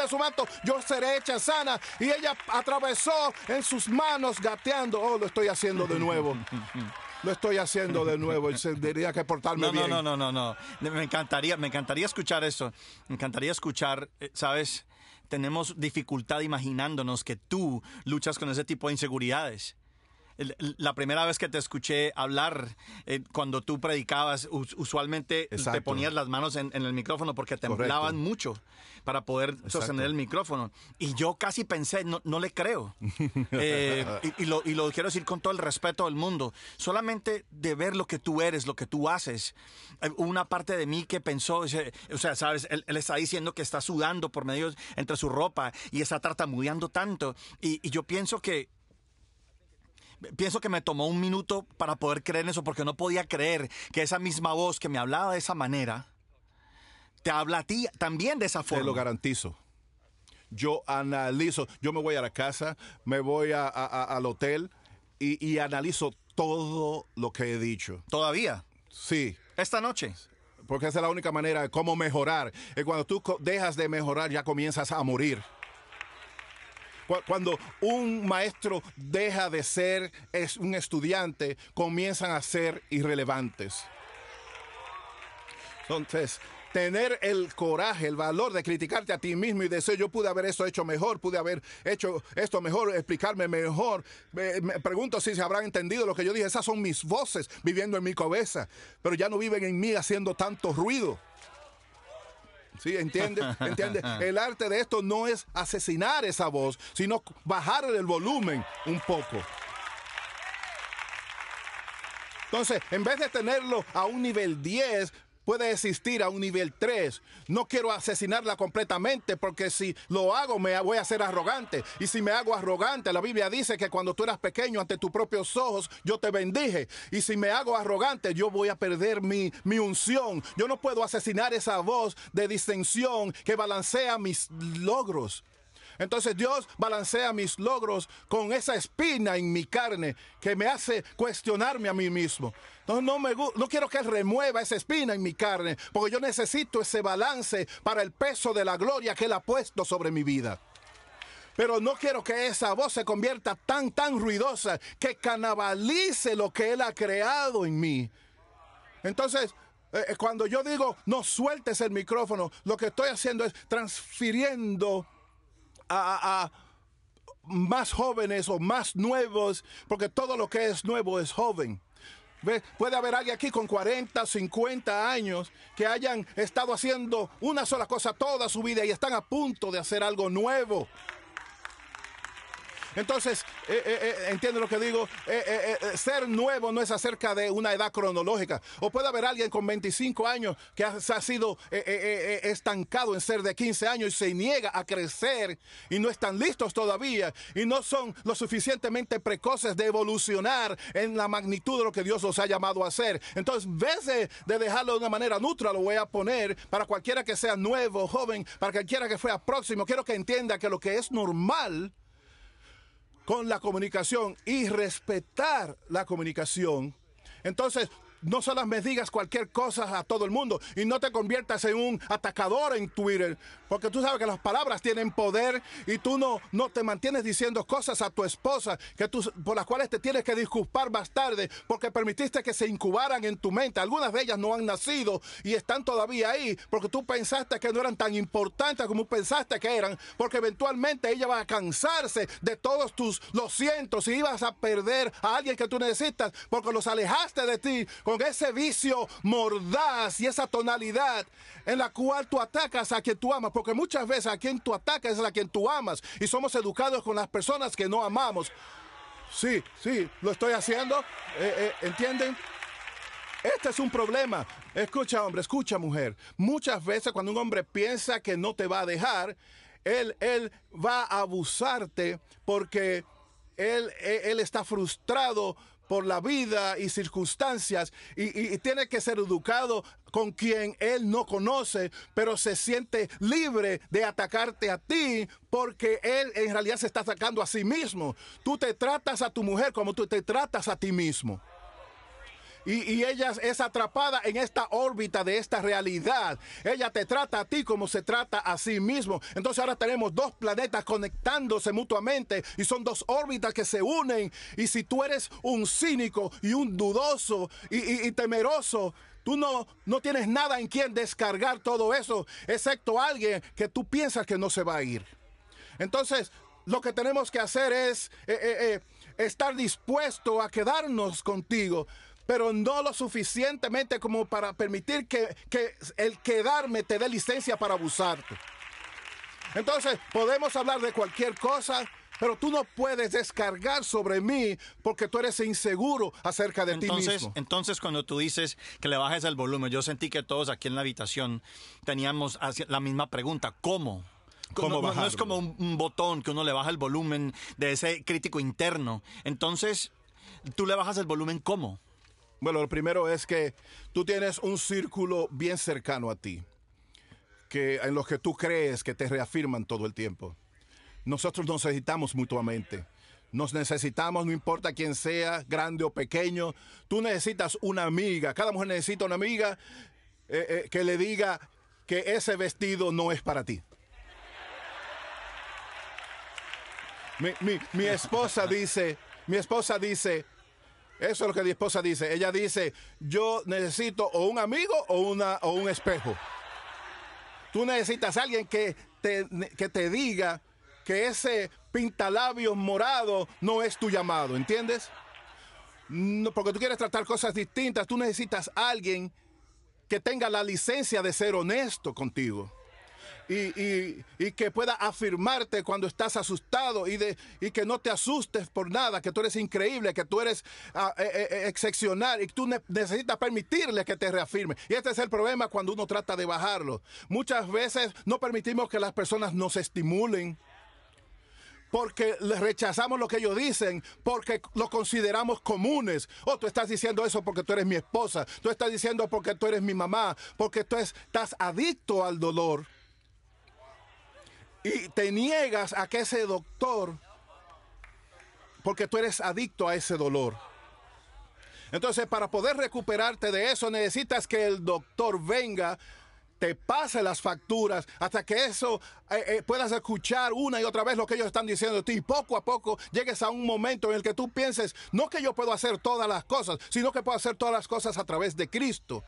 de su manto, yo seré hecha sana. Y ella atravesó en sus manos gateando. Oh, lo estoy haciendo de nuevo. [laughs] Lo estoy haciendo de nuevo y tendría que portarme no, bien. No, no, no, no, no. Me encantaría, me encantaría escuchar eso. Me encantaría escuchar, eh, ¿sabes? Tenemos dificultad imaginándonos que tú luchas con ese tipo de inseguridades la primera vez que te escuché hablar, eh, cuando tú predicabas, usualmente te ponías las manos en, el micrófono porque temblaban mucho para poder sostener el micrófono. Y yo casi pensé, no, no le creo. [laughs] Eh, y, lo, y lo quiero decir con todo el respeto del mundo. Solamente de ver lo que tú eres, lo que tú haces, eh, una parte de mí que pensó, o sea, sabes, él, está diciendo que está sudando por medio entre su ropa y está tartamudeando tanto. y yo pienso que pienso que me tomó un minuto para poder creer en eso, porque no podía creer que esa misma voz que me hablaba de esa manera, te habla a ti también de esa forma. Te lo garantizo. Yo analizo, yo me voy a la casa, me voy al hotel y, analizo todo lo que he dicho. ¿Todavía? Sí. ¿Esta noche? Porque esa es la única manera de cómo mejorar. Y cuando tú dejas de mejorar, ya comienzas a morir cuando un maestro deja de ser es un estudiante, comienzan a ser irrelevantes. Entonces, tener el coraje, el valor de criticarte a ti mismo y decir, yo pude haber esto hecho mejor, pude haber hecho esto mejor, explicarme mejor. me pregunto si se habrán entendido lo que yo dije. Esas son mis voces viviendo en mi cabeza, pero ya no viven en mí haciendo tanto ruido. Sí, entiende, entiende. El arte de esto no es asesinar esa voz, sino bajar el volumen un poco. Entonces, en vez de tenerlo a un nivel 10, puede existir a un nivel 3. No quiero asesinarla completamente porque si lo hago me voy a ser arrogante. Y si me hago arrogante, la Biblia dice que cuando tú eras pequeño ante tus propios ojos yo te bendije. Y si me hago arrogante yo voy a perder mi, mi unción. Yo no puedo asesinar esa voz de distensión que balancea mis logros. Entonces Dios balancea mis logros con esa espina en mi carne que me hace cuestionarme a mí mismo. No, no, me, no quiero que Él remueva esa espina en mi carne, porque yo necesito ese balance para el peso de la gloria que Él ha puesto sobre mi vida. Pero no quiero que esa voz se convierta tan, tan ruidosa que canabalice lo que Él ha creado en mí. Entonces, eh, eh, cuando yo digo, no sueltes el micrófono, lo que estoy haciendo es transfiriendo a, más jóvenes o más nuevos, porque todo lo que es nuevo es joven. Puede haber alguien aquí con 40, 50 años que hayan estado haciendo una sola cosa toda su vida y están a punto de hacer algo nuevo. Entonces, entiende eh, eh, eh, entiendo lo que digo. ser nuevo no es acerca de una edad cronológica. O puede haber alguien con 25 años que ha, ha sido estancado en ser de 15 años y se niega a crecer y no están listos todavía y no son lo suficientemente precoces de evolucionar en la magnitud de lo que Dios los ha llamado a hacer. Entonces, en vez de, de dejarlo de una manera neutra, lo voy a poner para cualquiera que sea nuevo, joven, para cualquiera que fuera próximo, quiero que entienda que lo que es normal con la comunicación y respetar la comunicación, entonces no solo me digas cualquier cosa a todo el mundo y no te conviertas en un atacador en Twitter, porque tú sabes que las palabras tienen poder y tú no, no te mantienes diciendo cosas a tu esposa que tú, por las cuales te tienes que disculpar más tarde porque permitiste que se incubaran en tu mente. Algunas de ellas no han nacido y están todavía ahí porque tú pensaste que no eran tan importantes como pensaste que eran, porque eventualmente ella va a cansarse de todos tus lo siento y ibas a perder a alguien que tú necesitas porque los alejaste de ti con ese vicio mordaz y esa tonalidad en la cual tú atacas a quien tú amas, porque muchas veces a quien tú atacas es a quien tú amas y somos educados con las personas que no amamos. Sí, sí, lo estoy haciendo, eh, eh, ¿entienden? Este es un problema. Escucha, hombre, escucha, mujer. Muchas veces cuando un hombre piensa que no te va a dejar, él, él va a abusarte porque él, eh, él está frustrado por la vida y circunstancias y, tiene que ser educado con quien él no conoce, pero se siente libre de atacarte a ti porque él en realidad se está atacando a sí mismo. Tú te tratas a tu mujer como tú te tratas a ti mismo y, ella es atrapada en esta órbita de esta realidad. Ella te trata a ti como se trata a sí mismo. Entonces ahora tenemos dos planetas conectándose mutuamente y son dos órbitas que se unen. Y si tú eres un cínico y un dudoso y, temeroso, Tú no, no, tienes nada en quien descargar todo eso, excepto alguien que tú piensas que no se va a ir. Entonces, lo que tenemos que hacer es eh, eh, eh, estar dispuesto a quedarnos contigo, pero no lo suficientemente como para permitir que, el quedarme te dé licencia para abusarte. Entonces, podemos hablar de cualquier cosa, pero tú no puedes descargar sobre mí porque tú eres inseguro acerca de ti mismo. Entonces, cuando tú dices que le bajes el volumen, yo sentí que todos aquí en la habitación teníamos la misma pregunta, ¿cómo? ¿Cómo no, no, es como un botón que uno le baja el volumen de ese crítico interno. Entonces, tú le bajas el volumen ¿cómo? Bueno, lo primero es que tú tienes un círculo bien cercano a ti, que en los que tú crees que te reafirman todo el tiempo. Nosotros nos necesitamos mutuamente. Nos necesitamos, no importa quién sea, grande o pequeño. Tú necesitas una amiga. Cada mujer necesita una amiga eh, eh, que le diga que ese vestido no es para ti. Mi, mi esposa dice, mi esposa dice, eso es lo que mi esposa dice. Ella dice, yo necesito o un amigo o, una, o un espejo. Tú necesitas a alguien que te, que te diga que ese pintalabio morado no es tu llamado, ¿entiendes? No, porque tú quieres tratar cosas distintas, tú necesitas a alguien que tenga la licencia de ser honesto contigo y, que pueda afirmarte cuando estás asustado y, de, y que no te asustes por nada, que tú eres increíble, que tú eres ah, eh, eh, eh, excepcional y tú necesitas permitirle que te reafirme. Y este es el problema cuando uno trata de bajarlo. Muchas veces no permitimos que las personas nos estimulen porque les rechazamos lo que ellos dicen, porque lo consideramos comunes. Oh, tú estás diciendo eso porque tú eres mi esposa, tú estás diciendo porque tú eres mi mamá, porque tú estás adicto al dolor. Y te niegas a que ese doctor, porque tú eres adicto a ese dolor. Entonces, para poder recuperarte de eso, necesitas que el doctor venga, te pase las facturas, hasta que eso eh, eh, puedas escuchar una y otra vez lo que ellos están diciendo ti. Y poco a poco llegues a un momento en el que tú pienses, no que yo puedo hacer todas las cosas, sino que puedo hacer todas las cosas a través de Cristo,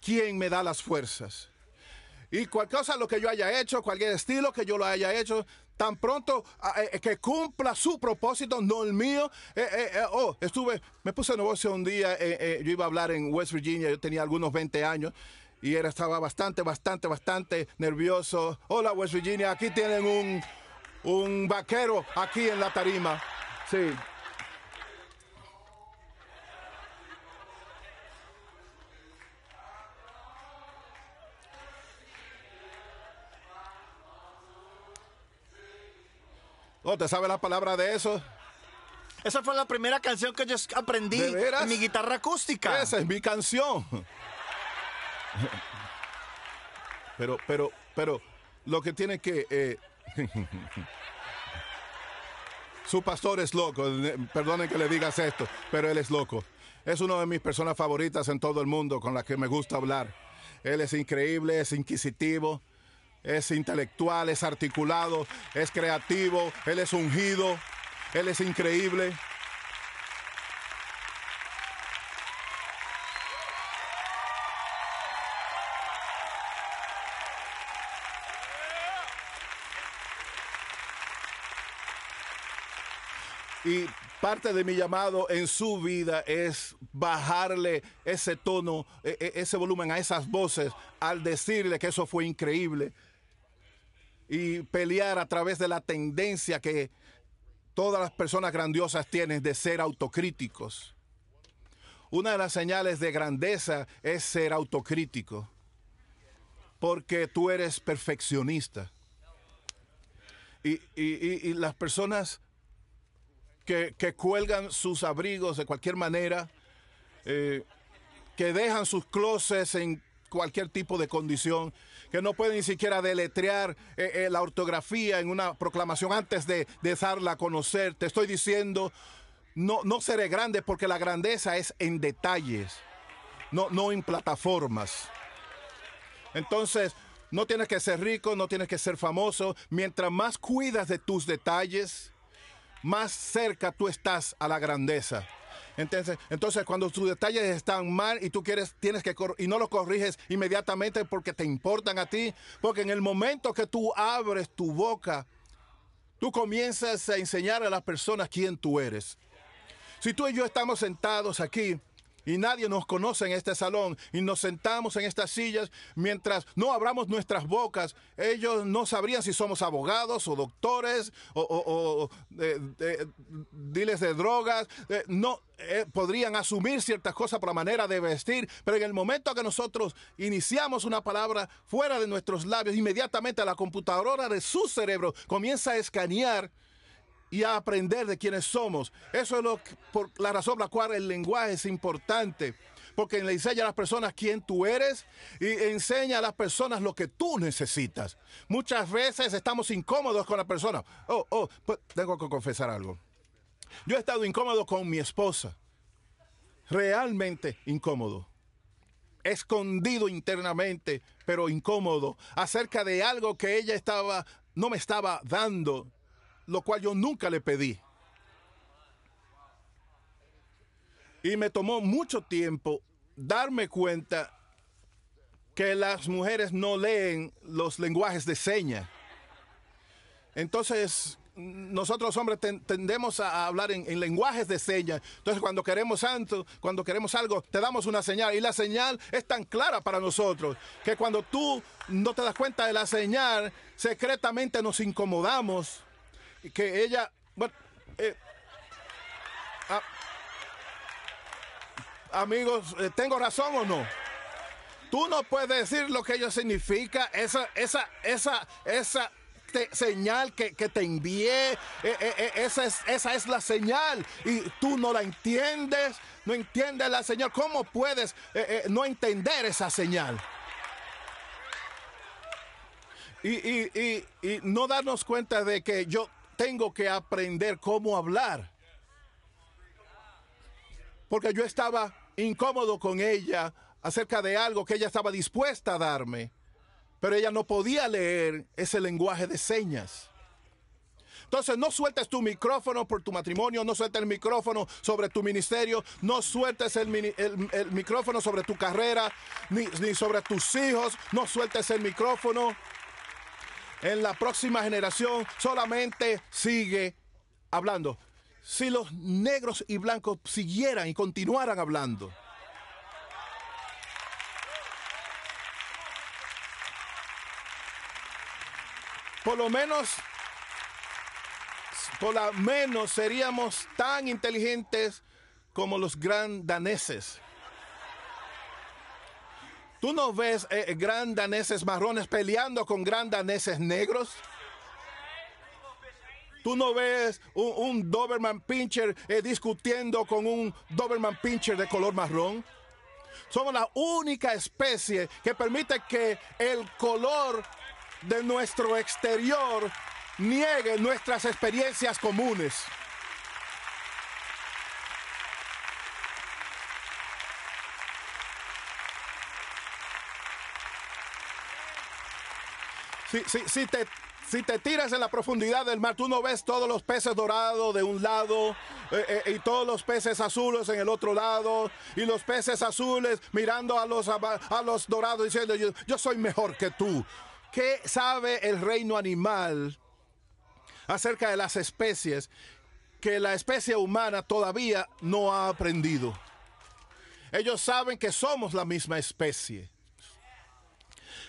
quien me da las fuerzas. Y cualquier cosa lo que yo haya hecho, cualquier estilo que yo lo haya hecho, tan pronto ah, eh, eh, que cumpla su propósito, no el mío. Eh, oh, estuve, me puse negocio un día, yo iba a hablar en West Virginia, yo tenía algunos 20 años. Y era, estaba bastante, bastante, bastante nervioso. Hola, West Virginia, aquí tienen un, un vaquero aquí en la tarima. Sí. ¿O te sabe la palabra de eso? Esa fue la primera canción que yo aprendí en mi guitarra acústica. Esa es mi canción. Pero, pero, pero, lo que tiene que... Eh, [laughs] su pastor es loco, perdonen que le digas esto, pero él es loco. Es una de mis personas favoritas en todo el mundo con las que me gusta hablar. Él es increíble, es inquisitivo, es intelectual, es articulado, es creativo, Él es ungido, Él es increíble. Y parte de mi llamado en su vida es bajarle ese tono, e, e, ese volumen a esas voces al decirle que eso fue increíble, y pelear a través de la tendencia que todas las personas grandiosas tienen de ser autocríticos. Una de las señales de grandeza es ser autocrítico, porque tú eres perfeccionista. Y, las personas que, cuelgan sus abrigos de cualquier manera, eh, que dejan sus closets en cualquier tipo de condición, que no puede ni siquiera deletrear eh, eh, la ortografía en una proclamación antes de, de darla a conocer. Te estoy diciendo, no, no seré grande porque la grandeza es en detalles, no, no en plataformas. Entonces, no tienes que ser rico, no tienes que ser famoso. Mientras más cuidas de tus detalles, más cerca tú estás a la grandeza. Entonces, cuando tus detalles están mal y tú quieres, tienes que y no los corriges inmediatamente porque te importan a ti, porque en el momento que tú abres tu boca, tú comienzas a enseñar a las personas quién tú eres. Si tú y yo estamos sentados aquí y nadie nos conoce en este salón y nos sentamos en estas sillas mientras no abramos nuestras bocas, ellos no sabrían si somos abogados o doctores o, eh, eh, diles de drogas. Eh, no, podrían asumir ciertas cosas por la manera de vestir, pero en el momento que nosotros iniciamos una palabra fuera de nuestros labios, inmediatamente la computadora de su cerebro comienza a escanear y a aprender de quienes somos. Eso es lo por la razón por la cual el lenguaje es importante. Porque le enseña a las personas quién tú eres y enseña a las personas lo que tú necesitas. Muchas veces estamos incómodos con las personas. Oh, oh, pues, tengo que confesar algo. Yo he estado incómodo con mi esposa. Realmente incómodo escondido internamente, pero incómodo, acerca de algo que ella estaba, no me estaba dando lo cual yo nunca le pedí. Y me tomó mucho tiempo darme cuenta que las mujeres no leen los lenguajes de señas. Entonces, nosotros hombres tendemos a hablar en, lenguajes de señas. Entonces, cuando queremos santo, cuando queremos algo, te damos una señal. Y la señal es tan clara para nosotros que cuando tú no te das cuenta de la señal, secretamente nos incomodamos que ella, bueno, eh, ah, amigos, eh, ¿tengo razón o no? Tú no puedes decir lo que ello significa, esa, esa, esa, esa señal que, te envié, eh, esa, es, esa es la señal y tú no la entiendes, no entiendes la señal. ¿Cómo puedes no entender esa señal? y, no darnos cuenta de que yo tengo que aprender cómo hablar. Porque yo estaba incómodo con ella acerca de algo que ella estaba dispuesta a darme, pero ella no podía leer ese lenguaje de señas. Entonces no sueltes tu micrófono por tu matrimonio, no sueltes el micrófono sobre tu ministerio, no sueltes el, micrófono sobre tu carrera, ni sobre tus hijos, no sueltes el micrófono en la próxima generación solamente sigue hablando. Si los negros y blancos siguieran y continuaran hablando. Por lo menos, por lo menos seríamos tan inteligentes como los gran daneses. ¿Tú no ves eh, eh, gran daneses marrones peleando con gran daneses negros? Tú no ves un, Doberman Pincher eh, discutiendo con un Doberman Pincher de color marrón. Somos la única especie que permite que el color de nuestro exterior niegue nuestras experiencias comunes. Si, te, tiras en la profundidad del mar, tú no ves todos los peces dorados de un lado eh, eh, y todos los peces azules en el otro lado y los peces azules mirando a los, dorados diciendo yo soy mejor que tú. ¿Qué sabe el reino animal acerca de las especies que la especie humana todavía no ha aprendido? Ellos saben que somos la misma especie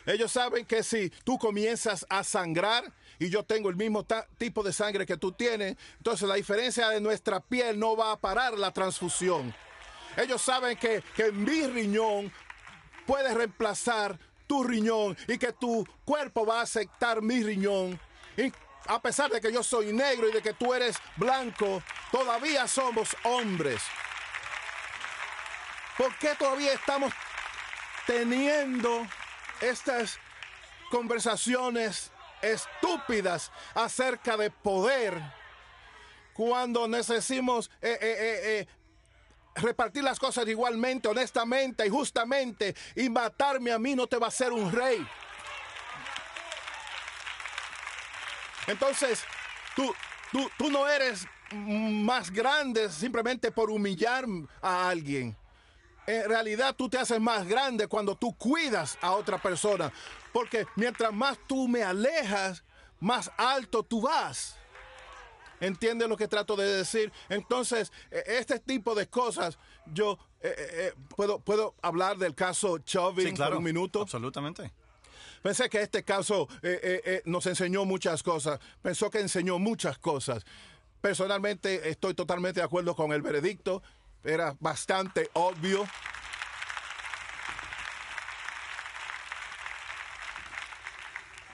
ellos saben que si tú comienzas a sangrar y yo tengo el mismo tipo de sangre que tú tienes, entonces la diferencia de nuestra piel no va a parar la transfusión. Ellos saben que, mi riñón puede reemplazar tu riñón y que tu cuerpo va a aceptar mi riñón. Y a pesar de que yo soy negro y de que tú eres blanco, todavía somos hombres. ¿Por qué todavía estamos teniendo estas conversaciones estúpidas acerca de poder cuando necesitamos eh, eh, eh, repartir las cosas igualmente, honestamente y justamente y matarme a mí no te va a ser un rey. Entonces, tú, tú, tú no eres más grande simplemente por humillar a alguien en realidad tú te haces más grande cuando tú cuidas a otra persona. Porque mientras más tú me alejas, más alto tú vas. ¿Entiendes lo que trato de decir? Entonces, e, este tipo de cosas, yo e, e, puedo, puedo hablar del caso Chauvin por un minuto. Absolutamente. Pensé que este caso nos enseñó muchas cosas. Pensó que enseñó muchas cosas. Personalmente estoy totalmente de acuerdo con el veredicto era bastante obvio.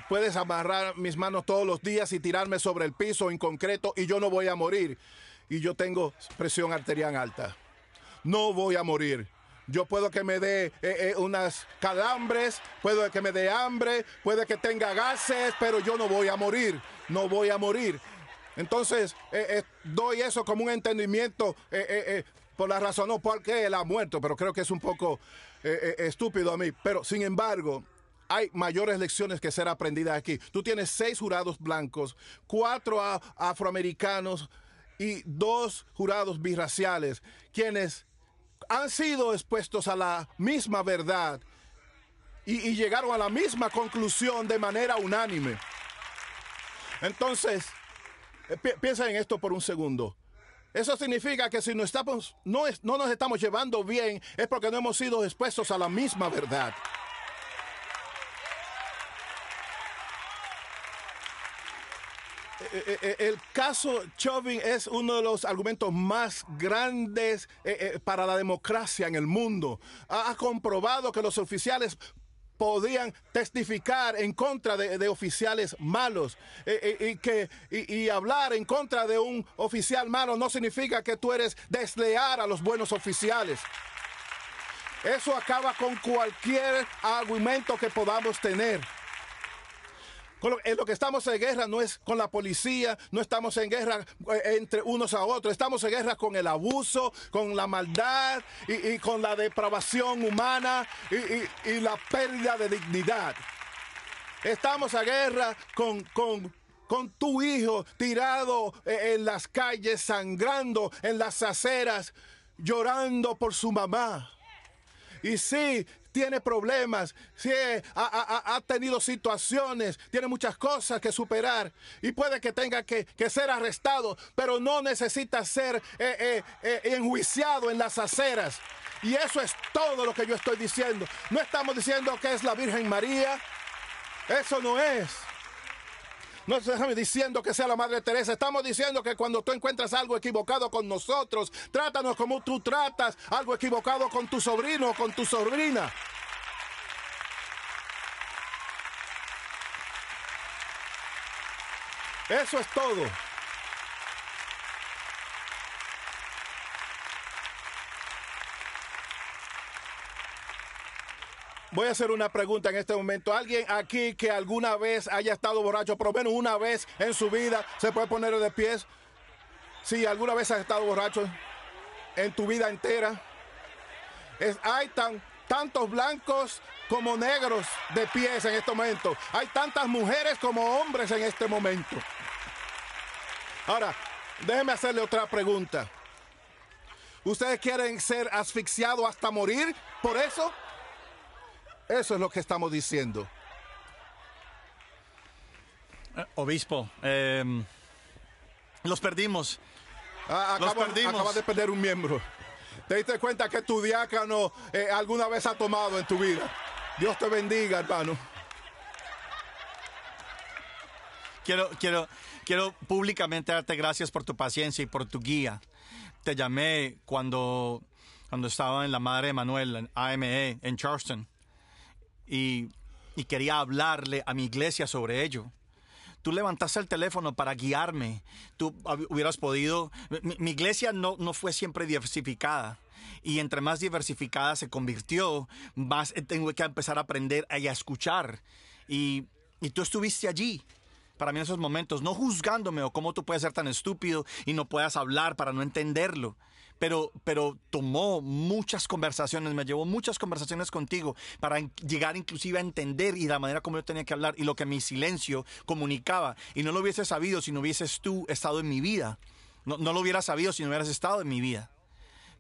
Puedes amarrar mis manos todos los días y tirarme sobre el piso en concreto y yo no voy a morir. Y yo tengo presión arterial alta. No voy a morir. Yo puedo que me dé eh, eh, unas calambres, puedo que me dé hambre, puede que tenga gases, pero yo no voy a morir, no voy a morir. Entonces, eh, doy eso como un entendimiento por la razón no, porque él ha muerto, pero creo que es un poco eh, eh, estúpido a mí. Pero sin embargo, hay mayores lecciones que ser aprendidas aquí. Tú tienes seis jurados blancos, cuatro afroamericanos y dos jurados birraciales, quienes han sido expuestos a la misma verdad y llegaron a la misma conclusión de manera unánime. Entonces, eh, piensa en esto por un segundo. Eso significa que si no, estamos, no, es, no nos estamos llevando bien es porque no hemos sido expuestos a la misma verdad. Eh, eh, eh, el caso Chauvin es uno de los argumentos más grandes para la democracia en el mundo. Ha comprobado que los oficiales podían testificar en contra de, oficiales malos. Eh, eh, y, y hablar en contra de un oficial malo no significa que tú eres desleal a los buenos oficiales. Eso acaba con cualquier argumento que podamos tener lo, que estamos en guerra no es con la policía, no estamos en guerra eh, entre unos a otros, estamos en guerra con el abuso, con la maldad y, con la depravación humana y, la pérdida de dignidad. Estamos en guerra con, con tu hijo tirado eh, en las calles, sangrando en las aceras, llorando por su mamá. Y sí, tiene problemas, sí, ha, tenido situaciones, tiene muchas cosas que superar y puede que tenga que, ser arrestado, pero no necesita ser eh, eh, eh, enjuiciado en las aceras. Y eso es todo lo que yo estoy diciendo. No estamos diciendo que es la Virgen María. Eso no es. No estamos diciendo que sea la Madre Teresa, estamos diciendo que cuando tú encuentras algo equivocado con nosotros, trátanos como tú tratas algo equivocado con tu sobrino o con tu sobrina. Eso es todo. Voy a hacer una pregunta en este momento. ¿Alguien aquí que alguna vez haya estado borracho, por lo menos una vez en su vida, se puede poner de pies? Si alguna vez has estado borracho en tu vida entera. Es, hay tan, tantos blancos como negros de pies en este momento. Hay tantas mujeres como hombres en este momento. Ahora, déjeme hacerle otra pregunta. ¿Ustedes quieren ser asfixiados hasta morir por eso? Eso es lo que estamos diciendo. Eh, obispo, em, los perdimos. Ah, de perder un miembro. ¿Te diste cuenta que tu diácono eh, alguna vez ha tomado en tu vida? Dios te bendiga, hermano. Quiero, quiero, quiero públicamente darte gracias por tu paciencia y por tu guía. Te llamé cuando, cuando estaba en la madre Manuel, en AME, en Charleston y, quería hablarle a mi iglesia sobre ello tú levantaste el teléfono para guiarme. Tú hubieras podido... Mi, iglesia no, fue siempre diversificada. Y entre más diversificada se convirtió, más tengo que empezar a aprender y a escuchar. Y, y tú estuviste allí para mí en esos momentos, no juzgándome o cómo tú puedes ser tan estúpido y no puedas hablar para no entenderlo pero, pero tomó muchas conversaciones, me llevó muchas conversaciones contigo para llegar inclusive a entender y la manera como yo tenía que hablar y lo que mi silencio comunicaba. Y no lo hubiese sabido si no hubieses tú estado en mi vida. No, lo hubiera sabido si no hubieras estado en mi vida.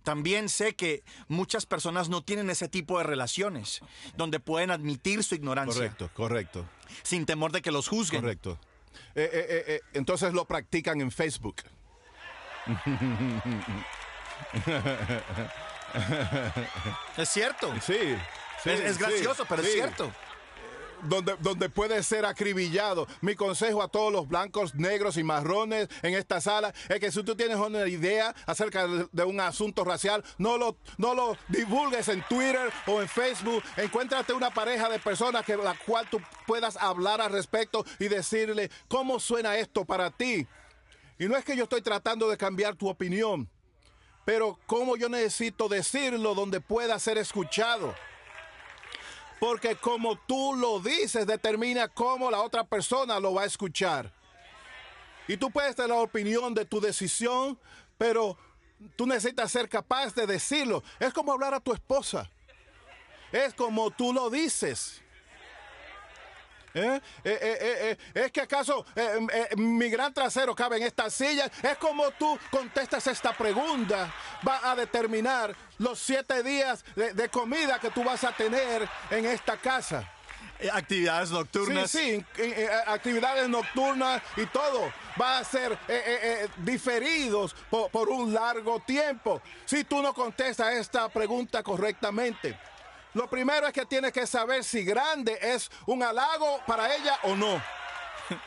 También sé que muchas personas no tienen ese tipo de relaciones, donde pueden admitir su ignorancia. Correcto, correcto. Sin temor de que los juzguen. Correcto. Eh, eh, eh, entonces lo practican en Facebook. [laughs] [laughs] es cierto. Sí. es, gracioso, pero es cierto. Eh, donde, donde, puede ser acribillado. Mi consejo a todos los blancos, negros y marrones en esta sala es que si tú tienes una idea acerca de un asunto racial, no lo, no lo divulgues en Twitter o en Facebook. Encuéntrate una pareja de personas Con la cual tú puedas hablar al respecto y decirle cómo suena esto para ti. Y no es que yo estoy tratando de cambiar tu opinión pero como yo necesito decirlo donde pueda ser escuchado. Porque como tú lo dices, determina cómo la otra persona lo va a escuchar. Y tú puedes tener la opinión de tu decisión, pero tú necesitas ser capaz de decirlo. Es como hablar a tu esposa. Es como tú lo dices. ¿Eh? Eh, eh, es que acaso em, mi gran trasero cabe en esta silla? Es como tú contestas esta pregunta. Va a determinar los siete días de, comida que tú vas a tener en esta casa. Actividades nocturnas. Sí, sí, actividades nocturnas y todo va a ser diferidos por un largo tiempo. Si tú no contestas esta pregunta correctamente. Lo primero es que tiene que saber si grande es un halago para ella o no. [laughs]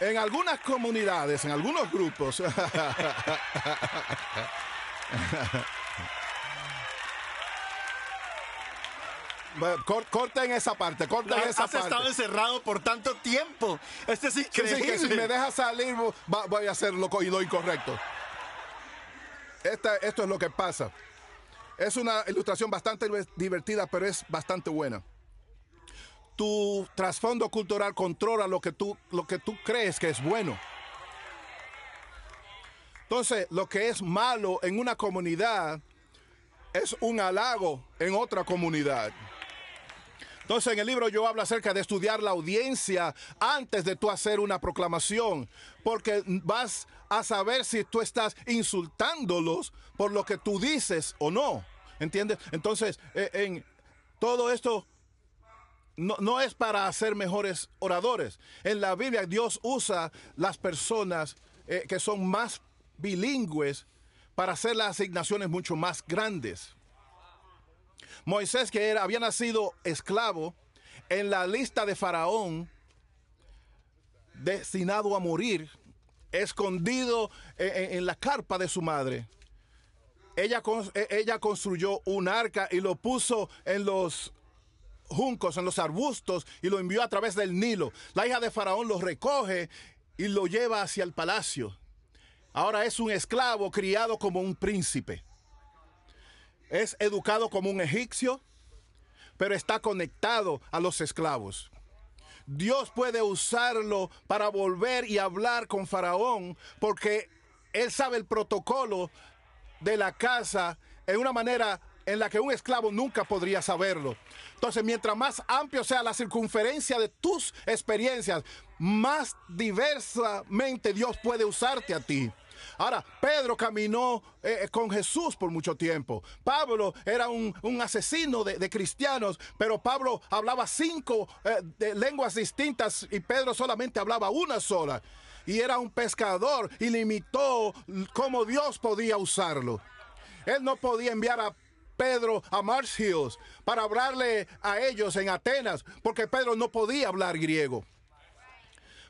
En algunas comunidades, en algunos grupos. [laughs] Corten esa parte, corten esa parte. Has estado encerrado por tanto tiempo. Este Sí, si me deja salir, voy a hacer lo, y incorrecto. Esta, esto es lo que pasa. Es una ilustración bastante divertida, pero es bastante buena. Tu trasfondo cultural controla lo que tú, lo que tú crees que es bueno. Entonces, lo que es malo en una comunidad es un halago en otra comunidad. Entonces en el libro yo hablo acerca de estudiar la audiencia antes de tú hacer una proclamación, porque vas a saber si tú estás insultándolos por lo que tú dices o no. ¿Entiendes? Entonces, eh, en todo esto no, es para hacer mejores oradores. En la Biblia Dios usa las personas eh, que son más bilingües para hacer las asignaciones mucho más grandes. Moisés, que era, había nacido esclavo, en la lista de Faraón, destinado a morir, escondido eh, en la carpa de su madre. Ella, e-, ella construyó un arca y lo puso en los juncos, en los arbustos, y lo envió a través del Nilo. La hija de Faraón lo recoge y lo lleva hacia el palacio. Ahora es un esclavo criado como un príncipe. Es educado como un egipcio, pero está conectado a los esclavos. Dios puede usarlo para volver y hablar con Faraón porque él sabe el protocolo de la casa en una manera en la que un esclavo nunca podría saberlo. Entonces, mientras más amplio sea la circunferencia de tus experiencias, más diversamente Dios puede usarte a ti. Ahora, Pedro caminó eh, eh, con Jesús por mucho tiempo. Pablo era un, asesino de, cristianos, pero Pablo hablaba cinco eh, lenguas distintas y Pedro solamente hablaba una sola y era un pescador y limitó cómo Dios podía usarlo. Él no podía enviar a Pedro a Mars para hablarle a ellos en Atenas, porque Pedro no podía hablar griego.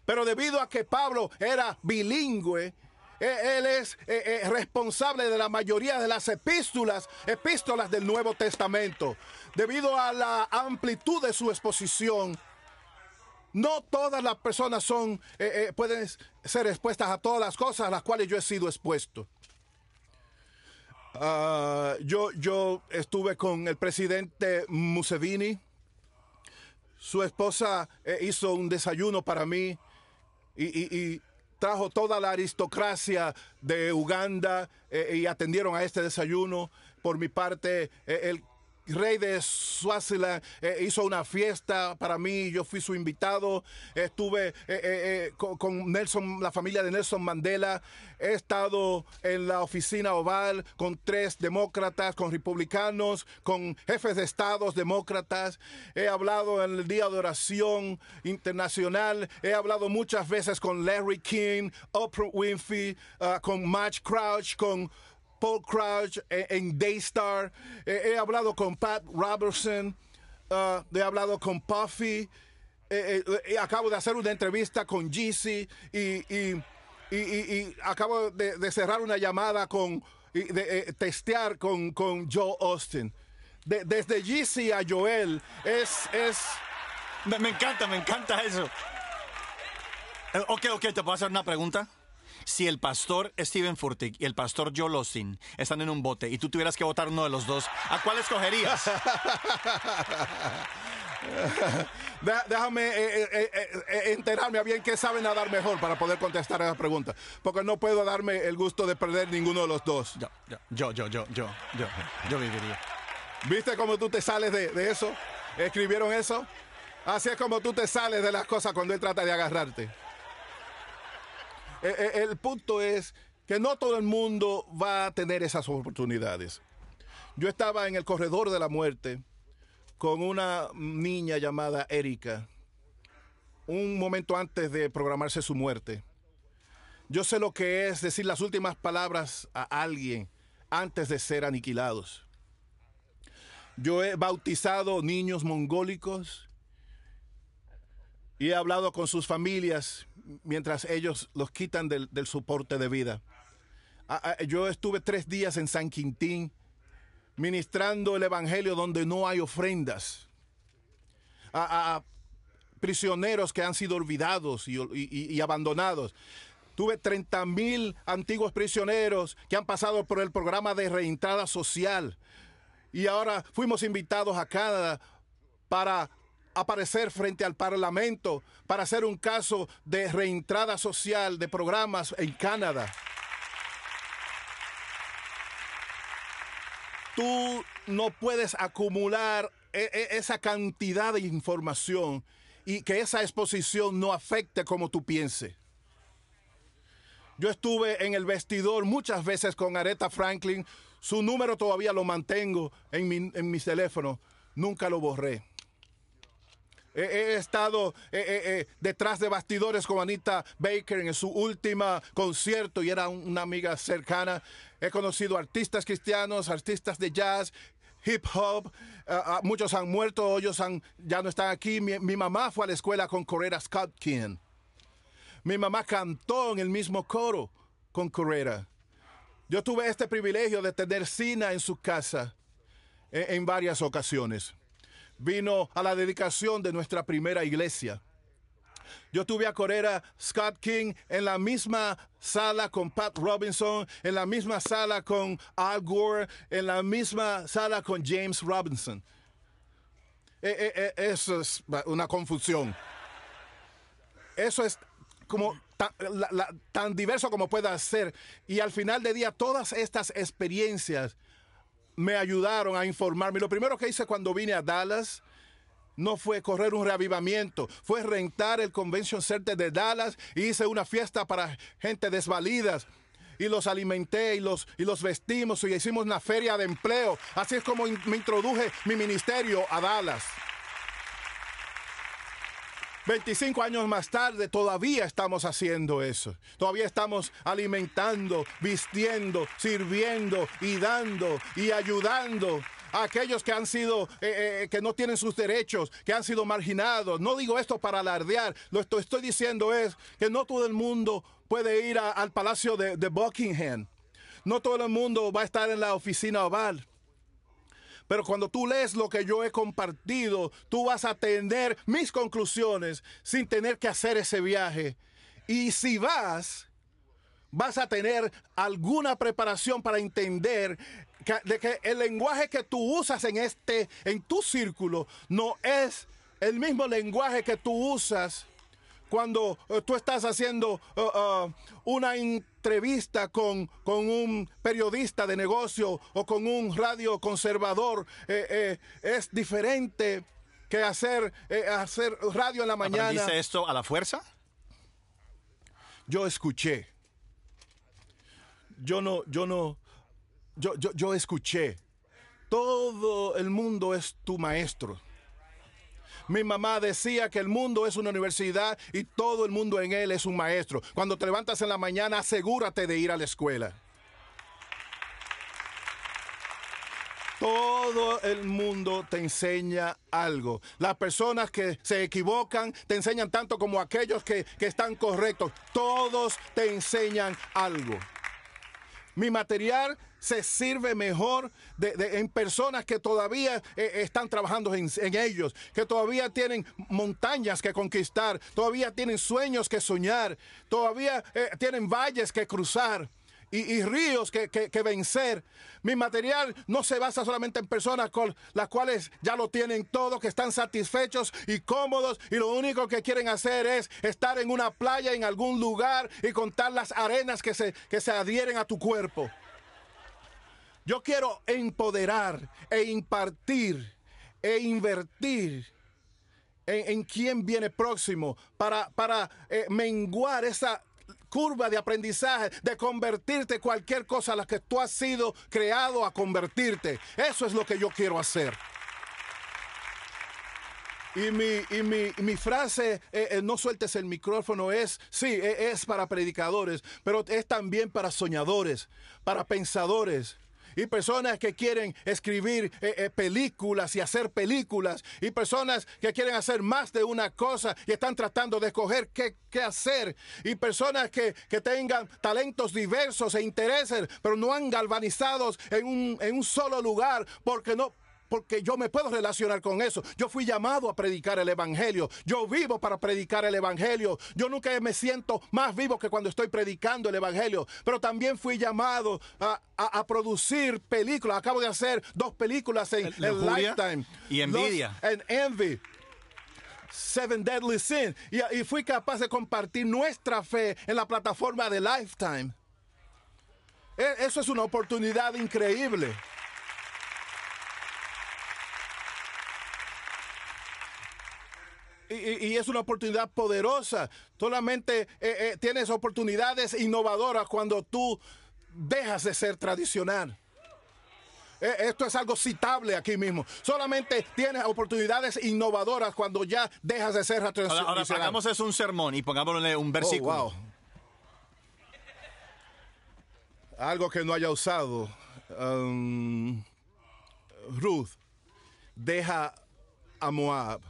Pero debido a que Pablo era bilingüe, e, él es e, e, responsable de la mayoría de las epístolas, epístolas del Nuevo Testamento, debido a la amplitud de su exposición no todas las personas son, eh, eh, pueden ser expuestas a todas las cosas a las cuales yo he sido expuesto. Ah, yo, yo estuve con el presidente Museveni. Su esposa eh, hizo un desayuno para mí y, y, trajo toda la aristocracia de Uganda y atendieron a este desayuno. Por mi parte, el rey de Swaziland eh, hizo una fiesta para mí, yo fui su invitado, estuve eh, eh, con, Nelson, la familia de Nelson Mandela, he estado en la oficina oval con tres demócratas, con republicanos, con jefes de estados demócratas, he hablado en el Día de Oración Internacional, he hablado muchas veces con Larry King, Oprah Winfrey, ah, con match Crouch, con... Paul Crouch, eh, en, Daystar. Eh, he hablado con Pat Robertson, eh, he hablado con Puffy. acabo de hacer una entrevista con Jeezy y, acabo de, cerrar una llamada con, de testear con, Joe Austin. desde Jeezy a Joel es... es... Me, me, encanta, me encanta eso. ok, ok, ¿te puedo hacer una pregunta? si el pastor Steven Furtick y el pastor Joe Lostin están en un bote y tú tuvieras que votar uno de los dos, ¿a cuál escogerías? [laughs] Déjame eh, eh, eh, enterarme a bien qué saben nadar mejor para poder contestar a pregunta. Porque no puedo darme el gusto de perder ninguno de los dos. Yo, yo, yo, yo, yo, yo, yo viviría. ¿Viste cómo tú te sales de eso? ¿Escribieron eso? Así es como tú te sales de las cosas cuando él trata de agarrarte. Eh, eh, el punto es que no todo el mundo va a tener esas oportunidades. Yo estaba en el corredor de la muerte con una niña llamada Erika, un momento antes de programarse su muerte. Yo sé lo que es decir las últimas palabras a alguien antes de ser aniquilados. Yo he bautizado niños mongólicos y he hablado con sus familias mientras ellos los quitan del, soporte de vida. Ah, ah, yo estuve tres días en San Quintín ministrando el Evangelio donde no hay ofrendas. A, ah, prisioneros que han sido olvidados y, y abandonados. Tuve 30 mil antiguos prisioneros que han pasado por el programa de reentrada social. Y ahora fuimos invitados a Canadá para aparecer frente al Parlamento para hacer un caso de reentrada social de programas en Canadá. Tú no puedes acumular e, e, esa cantidad de información y que esa exposición no afecte como tú pienses. Yo estuve en el vestidor muchas veces con Aretha Franklin. Su número todavía lo mantengo en, mi, en mis teléfonos. Nunca lo borré. He, estado detrás de bastidores con Anita Baker en su último concierto y era una amiga cercana. He conocido artistas cristianos, artistas de jazz, hip hop. Eh, ah, muchos han muerto, ellos han, ya no están aquí. Mi, mamá fue a la escuela con Correra Scottkin. Mi mamá cantó en el mismo coro con Correra. Yo tuve este privilegio de tener Sina en su casa e, en varias ocasiones vino a la dedicación de nuestra primera iglesia. Yo tuve a Corera Scott King en la misma sala con Pat Robinson, en la misma sala con Al Gore, en la misma sala con James Robinson. E, e, e, eso es una confusión. Eso es como tan, diverso como pueda ser. Y al final de día, todas estas experiencias me ayudaron a informarme. Lo primero que hice cuando vine a Dallas no fue correr un reavivamiento, fue rentar el Convention Center de Dallas y e hice una fiesta para gente desvalida. Y los alimenté y los, y los vestimos y hicimos una feria de empleo. Así es como me introduje mi ministerio a Dallas. 25 años más tarde todavía estamos haciendo eso. Todavía estamos alimentando, vistiendo, sirviendo y dando y ayudando a aquellos que han sido, eh, eh, eh, que no tienen sus derechos, que han sido marginados. No digo esto para alardear, lo que estoy, diciendo es que no todo el mundo puede ir al Palacio de Buckingham. No todo el mundo va a estar en la oficina oval. Pero cuando tú lees lo que yo he compartido, tú vas a tener mis conclusiones sin tener que hacer ese viaje. Y si vas, vas a tener alguna preparación para entender que, que el lenguaje que tú usas en este en tu círculo no es el mismo lenguaje que tú usas cuando eh, tú estás haciendo eh, eh, una entrevista con, un periodista de negocio o con un radio conservador, es diferente que hacer, hacer radio en la mañana. ¿Dice esto a la fuerza? Yo escuché. Yo no, yo no, yo, yo, yo escuché. Todo el mundo es tu maestro. Mi mamá decía que el mundo es una universidad y todo el mundo en él es un maestro. Cuando te levantas en la mañana, asegúrate de ir a la escuela. Todo el mundo te enseña algo. Las personas que se equivocan te enseñan tanto como aquellos que, están correctos. Todos te enseñan algo. Mi material se sirve mejor en personas que todavía eh, están trabajando en, ellos, que todavía tienen montañas que conquistar, todavía tienen sueños que soñar, todavía eh, tienen valles que cruzar y, ríos que, vencer. Mi material no se basa solamente en personas con las cuales ya lo tienen todo, que están satisfechos y cómodos y lo único que quieren hacer es estar en una playa, en algún lugar y contar las arenas que se, que se adhieren a tu cuerpo. Yo quiero empoderar e impartir e invertir en, quién viene próximo para, para eh, menguar esa curva de aprendizaje, de convertirte cualquier cosa a la que tú has sido creado a convertirte. Eso es lo que yo quiero hacer. Y mi, frase, eh, eh, no sueltes el micrófono, es, sí, eh, es para predicadores, pero es también para soñadores, para pensadores, y personas que quieren escribir eh, eh, películas y hacer películas y personas que quieren hacer más de una cosa y están tratando de escoger qué, hacer y personas que, que, tengan talentos diversos e intereses pero no han galvanizados en un, en un solo lugar porque no porque yo me puedo relacionar con eso. Yo fui llamado a predicar el Evangelio. Yo vivo para predicar el Evangelio. Yo nunca me siento más vivo que cuando estoy predicando el Evangelio. Pero también fui llamado a, producir películas. Acabo de hacer dos películas en, Lifetime. Y Envidia. en Envy. Seven Deadly Sins... y fui capaz de compartir nuestra fe en la plataforma de Lifetime. E, eso es una oportunidad increíble. y, es una oportunidad poderosa. Solamente eh, eh, tienes oportunidades innovadoras cuando tú dejas de ser tradicional. E, esto es algo citable aquí mismo. Solamente tienes oportunidades innovadoras cuando ya dejas de ser tradicional. Ahora, hagamos eso un sermón y pongámosle un oh, versículo. Algo que no haya usado. Um, Ruth, deja a Moab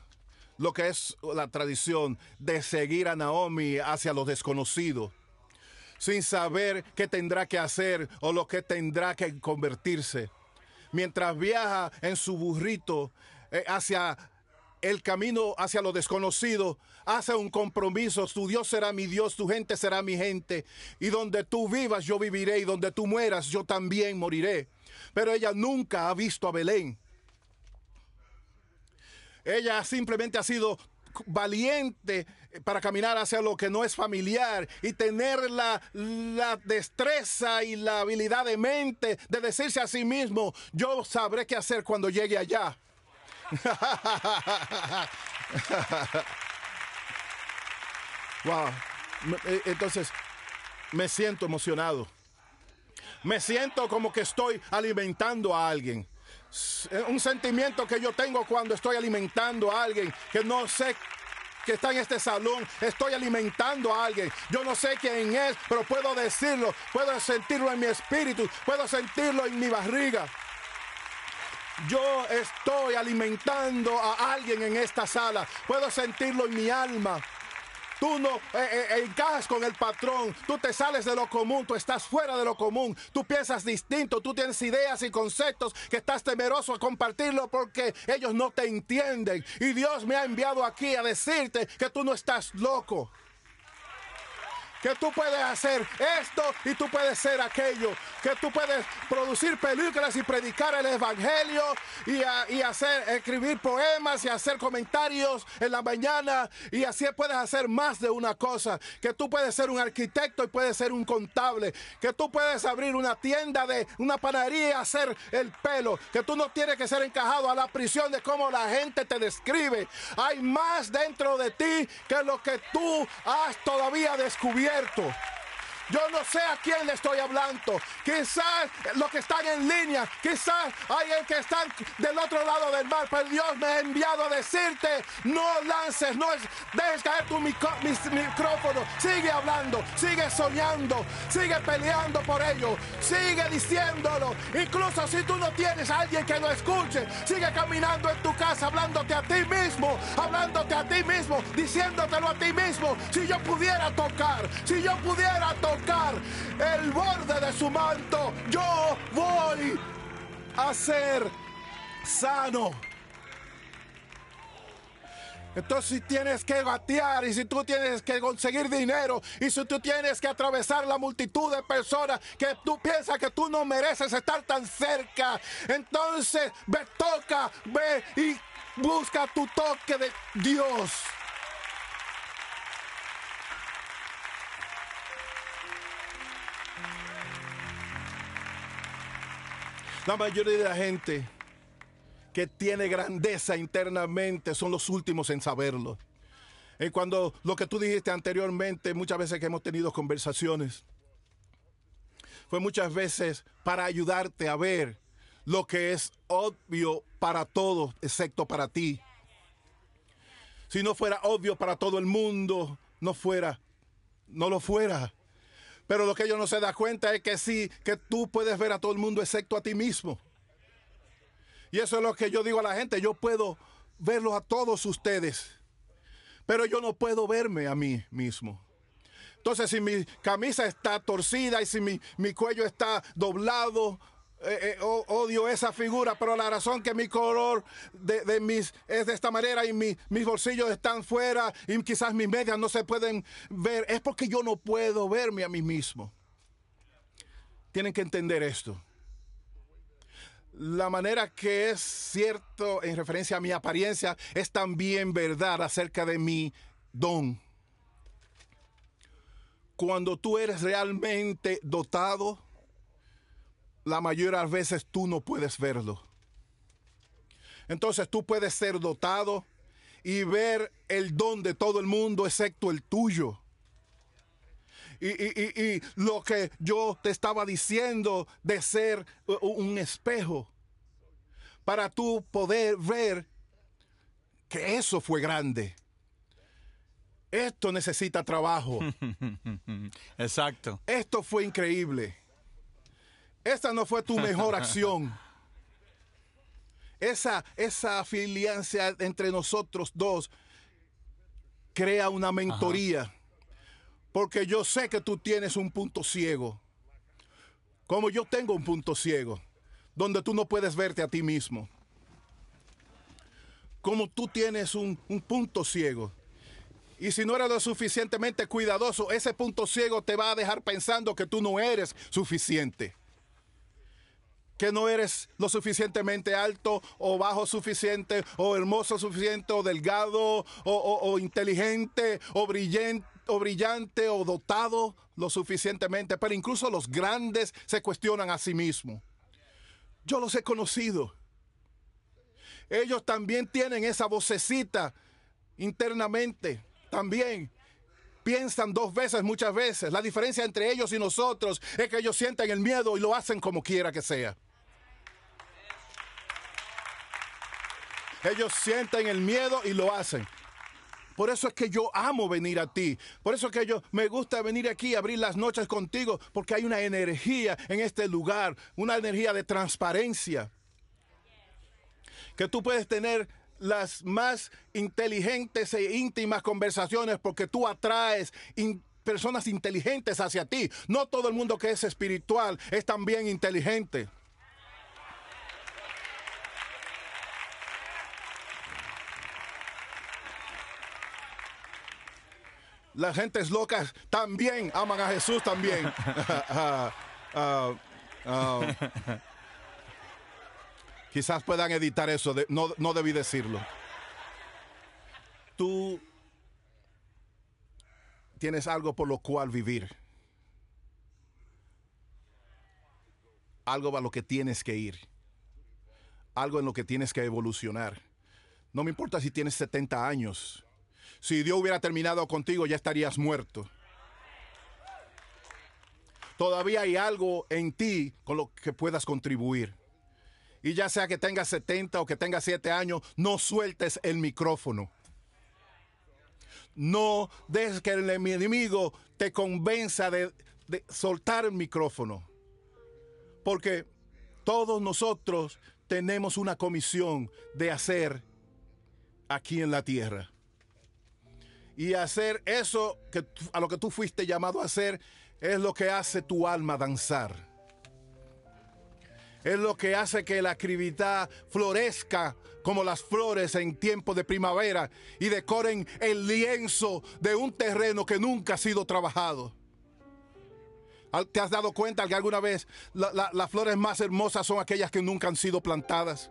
lo que es la tradición de seguir a Naomi hacia los desconocidos sin saber qué tendrá que hacer o lo que tendrá que convertirse. Mientras viaja en su burrito eh, hacia el camino hacia lo desconocido, hace un compromiso, tu Dios será mi Dios, tu gente será mi gente, y donde tú vivas yo viviré, y donde tú mueras yo también moriré. Pero ella nunca ha visto a Belén. Ella simplemente ha sido valiente eh, para caminar hacia lo que no es familiar y tener la, destreza y la habilidad de mente de decirse a sí mismo, yo sabré qué hacer cuando llegue allá. [laughs] wow. Eh, entonces, me siento emocionado. Me siento como que estoy alimentando a alguien. Eh, un sentimiento que yo tengo cuando estoy alimentando a alguien que no sé que está en este salón, estoy alimentando a alguien. Yo no sé quién es, pero puedo decirlo, puedo sentirlo en mi espíritu, puedo sentirlo en mi barriga. Yo estoy alimentando a alguien en esta sala, puedo sentirlo en mi alma. Tú no eh, eh, encajas con el patrón. Tú te sales de lo común. Tú estás fuera de lo común. Tú piensas distinto. Tú tienes ideas y conceptos que estás temeroso a compartirlo porque ellos no te entienden. Y Dios me ha enviado aquí a decirte que tú no estás loco que tú puedes hacer esto y tú puedes ser aquello, que tú puedes producir películas y predicar el Evangelio y, hacer, escribir poemas y hacer comentarios en la mañana y así puedes hacer más de una cosa, que tú puedes ser un arquitecto y puedes ser un contable, que tú puedes abrir una tienda de una panadería y hacer el pelo, que tú no tienes que ser encajado a la prisión de cómo la gente te describe. Hay más dentro de ti que lo que tú has todavía descubierto cierto yo no sé a quién le estoy hablando. Quizás los que están en línea, quizás hay el que están del otro lado del mar, pero Dios me ha enviado a decirte, no lances, no dejes caer tu micrófono, sigue hablando, sigue soñando, sigue peleando por ello, sigue diciéndolo. Incluso si tú no tienes a alguien que lo escuche, sigue caminando en tu casa, hablándote a ti mismo, hablándote a ti mismo, diciéndotelo a ti mismo. Si yo pudiera tocar, si yo pudiera tocar, el borde de su manto, yo voy a ser sano. Entonces si tienes que batear y si tú tienes que conseguir dinero y si tú tienes que atravesar la multitud de personas que tú piensas que tú no mereces estar tan cerca, entonces ve, toca, ve y busca tu toque de Dios. La mayoría de la gente que tiene grandeza internamente son los últimos en saberlo. Y eh, cuando lo que tú dijiste anteriormente, muchas veces que hemos tenido conversaciones, fue muchas veces para ayudarte a ver lo que es obvio para todos, excepto para ti. Si no fuera obvio para todo el mundo, no fuera, no lo fuera. Pero lo que ellos no se dan cuenta es que sí, que tú puedes ver a todo el mundo excepto a ti mismo. Y eso es lo que yo digo a la gente, yo puedo verlos a todos ustedes, pero yo no puedo verme a mí mismo. Entonces, si mi camisa está torcida y si mi, mi cuello está doblado, eh, eh, odio esa figura, pero la razón que mi color de, es de esta manera y mis bolsillos están fuera y quizás mis medias no se pueden ver, es porque yo no puedo verme a mí mismo. Tienen que entender esto. La manera que es cierto en referencia a mi apariencia es también verdad acerca de mi don. Cuando tú eres realmente dotado, la mayoría de las veces tú no puedes verlo. Entonces tú puedes ser dotado y ver el don de todo el mundo excepto el tuyo. Y, y, y, lo que yo te estaba diciendo de ser un espejo para tú poder ver que eso fue grande. Esto necesita trabajo. [laughs] Exacto. Esto fue increíble. Esta no fue tu mejor [laughs] acción. Esa, esa afiliancia entre nosotros dos crea una mentoría. Porque yo sé que tú tienes un punto ciego. Como yo tengo un punto ciego, donde tú no puedes verte a ti mismo. Como tú tienes un, un punto ciego. Y si no eres lo suficientemente cuidadoso, ese punto ciego te va a dejar pensando que tú no eres suficiente que no eres lo suficientemente alto o bajo suficiente o hermoso suficiente o delgado o, inteligente o brillante o brillante o dotado lo suficientemente, pero incluso los grandes se cuestionan a sí mismos. Yo los he conocido. Ellos también tienen esa vocecita internamente, también piensan dos veces muchas veces. La diferencia entre ellos y nosotros es que ellos sienten el miedo y lo hacen como quiera que sea. Ellos sienten el miedo y lo hacen. Por eso es que yo amo venir a ti. Por eso es que yo me gusta venir aquí, abrir las noches contigo, porque hay una energía en este lugar, una energía de transparencia. Que tú puedes tener las más inteligentes e íntimas conversaciones porque tú atraes personas inteligentes hacia ti. No todo el mundo que es espiritual es también inteligente. La gente es loca también aman a Jesús también. [laughs] Ah, ah, ah, um, quizás puedan editar eso, no, no debí decirlo. Tú tienes algo por lo cual vivir. Algo a lo que tienes que ir. Algo en lo que tienes que evolucionar. No me importa si tienes 70 años si Dios hubiera terminado contigo, ya estarías muerto. Todavía hay algo en ti con lo que puedas contribuir. Y ya sea que tengas 70 o que tengas 7 años, no sueltes el micrófono. No dejes que el enemigo te convenza de, de soltar el micrófono. Porque todos nosotros tenemos una comisión de hacer aquí en la tierra. Y hacer eso que, a lo que tú fuiste llamado a hacer es lo que hace tu alma danzar. Es lo que hace que la actividad florezca como las flores en tiempo de primavera y decoren el lienzo de un terreno que nunca ha sido trabajado. ¿Te has dado cuenta que alguna vez las flores más hermosas son aquellas que nunca han sido plantadas?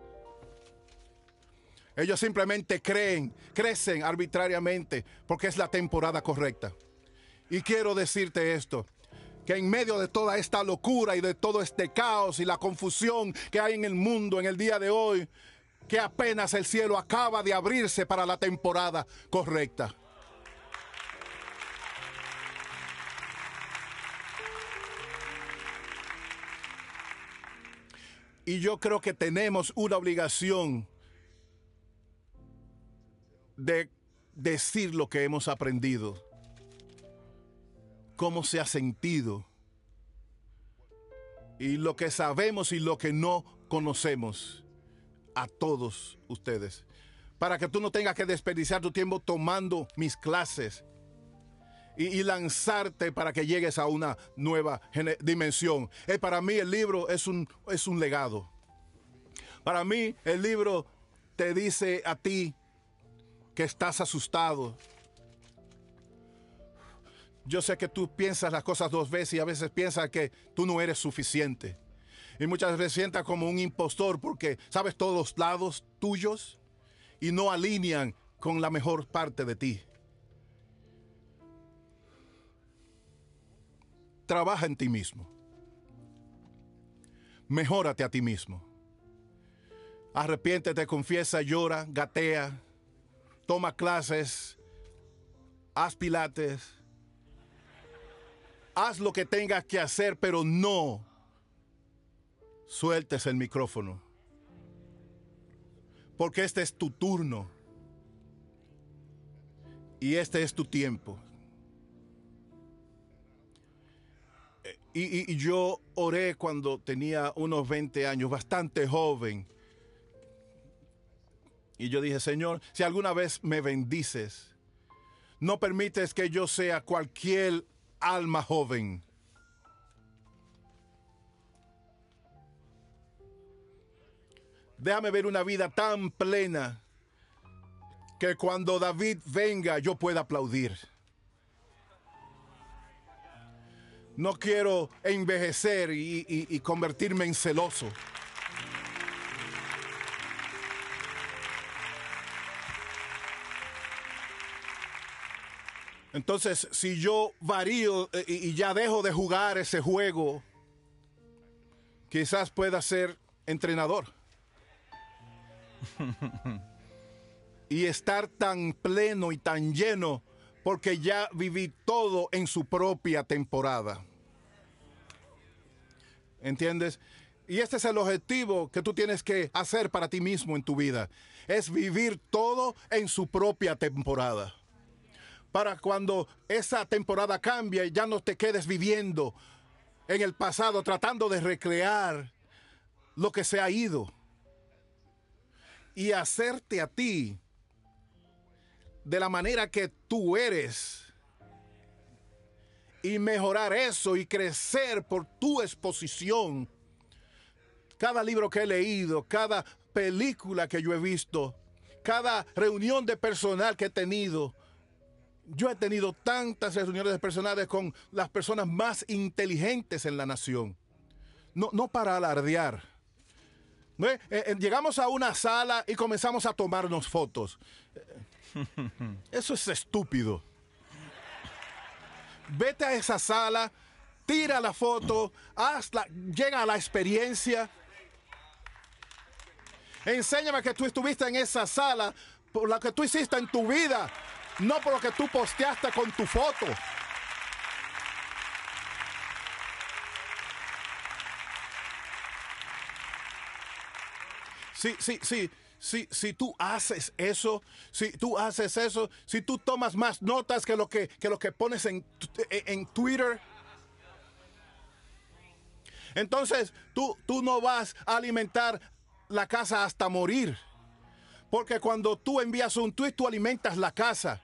Ellos simplemente creen, crecen arbitrariamente porque es la temporada correcta. Y quiero decirte esto, que en medio de toda esta locura y de todo este caos y la confusión que hay en el mundo en el día de hoy, que apenas el cielo acaba de abrirse para la temporada correcta. Y yo creo que tenemos una obligación de decir lo que hemos aprendido, cómo se ha sentido y lo que sabemos y lo que no conocemos a todos ustedes. Para que tú no tengas que desperdiciar tu tiempo tomando mis clases y, lanzarte para que llegues a una nueva dimensión. Eh, para mí el libro es un, es un legado. Para mí el libro te dice a ti estás asustado. Yo sé que tú piensas las cosas dos veces y a veces piensas que tú no eres suficiente. Y muchas veces sientas como un impostor porque sabes todos los lados tuyos y no alinean con la mejor parte de ti. Trabaja en ti mismo. Mejórate a ti mismo. arrepiente, te confiesa, llora, gatea, toma clases, haz pilates, haz lo que tengas que hacer, pero no sueltes el micrófono. Porque este es tu turno. Y este es tu tiempo. Eh, y, yo oré cuando tenía unos 20 años, bastante joven y yo dije, Señor, si alguna vez me bendices, no permites que yo sea cualquier alma joven. Déjame ver una vida tan plena que cuando David venga yo pueda aplaudir. No quiero envejecer y, convertirme en celoso. Entonces, si yo varío eh, y, ya dejo de jugar ese juego, quizás pueda ser entrenador. [laughs] y estar tan pleno y tan lleno porque ya viví todo en su propia temporada. ¿Entiendes? Y este es el objetivo que tú tienes que hacer para ti mismo en tu vida. Es vivir todo en su propia temporada para cuando esa temporada cambia y ya no te quedes viviendo en el pasado tratando de recrear lo que se ha ido y hacerte a ti de la manera que tú eres y mejorar eso y crecer por tu exposición. Cada libro que he leído, cada película que yo he visto, cada reunión de personal que he tenido, yo he tenido tantas reuniones personales con las personas más inteligentes en la nación. No, para alardear. Eh, eh, llegamos a una sala y comenzamos a tomarnos fotos. Eh, eso es estúpido. Vete a esa sala, tira la foto, hazla, llega a la experiencia. Enséñame que tú estuviste en esa sala por lo que tú hiciste en tu vida no por lo que tú posteaste con tu foto. Sí, sí, sí. Si, si, tú haces eso, si tú haces eso, si tú tomas más notas que lo que, lo que pones en, Twitter, entonces tú, tú no vas a alimentar la casa hasta morir. Porque cuando tú envías un tweet, tú alimentas la casa.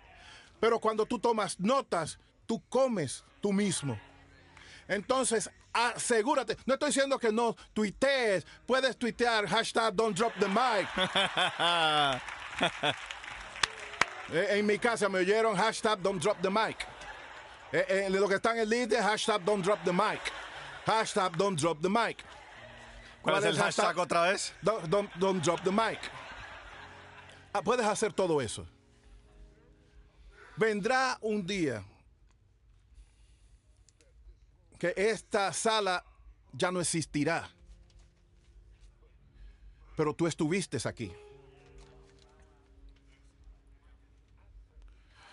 Pero cuando tú tomas notas, tú comes tú mismo. Entonces, asegúrate. No estoy diciendo que no tuitees. Puedes tuitear hashtag don't drop the mic. [laughs] Eh, en mi casa me oyeron hashtag don't drop the mic. En eh, eh, lo que está en el líder, hashtag don't drop the mic. Hashtag don't drop the mic. ¿Cuál, es el hashtag, otra vez? don't drop the mic. Ah, puedes hacer todo eso. Vendrá un día que esta sala ya no existirá. Pero tú estuviste aquí.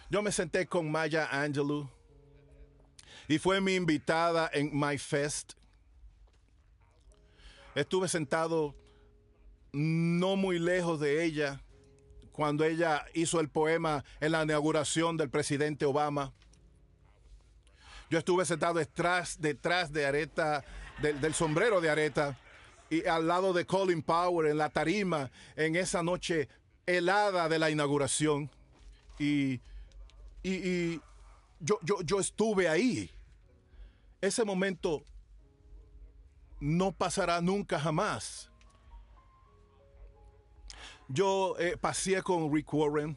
Yo me senté con Maya Angelou y fue mi invitada en My Fest. Estuve sentado no muy lejos de ella cuando ella hizo el poema en la inauguración del presidente Obama. Yo estuve sentado detrás, detrás de Areta, del, sombrero de Areta, y al lado de Colin Power en la tarima en esa noche helada de la inauguración. Y, yo, yo, yo estuve ahí. Ese momento no pasará nunca jamás. Yo eh, pasé con Rick Warren.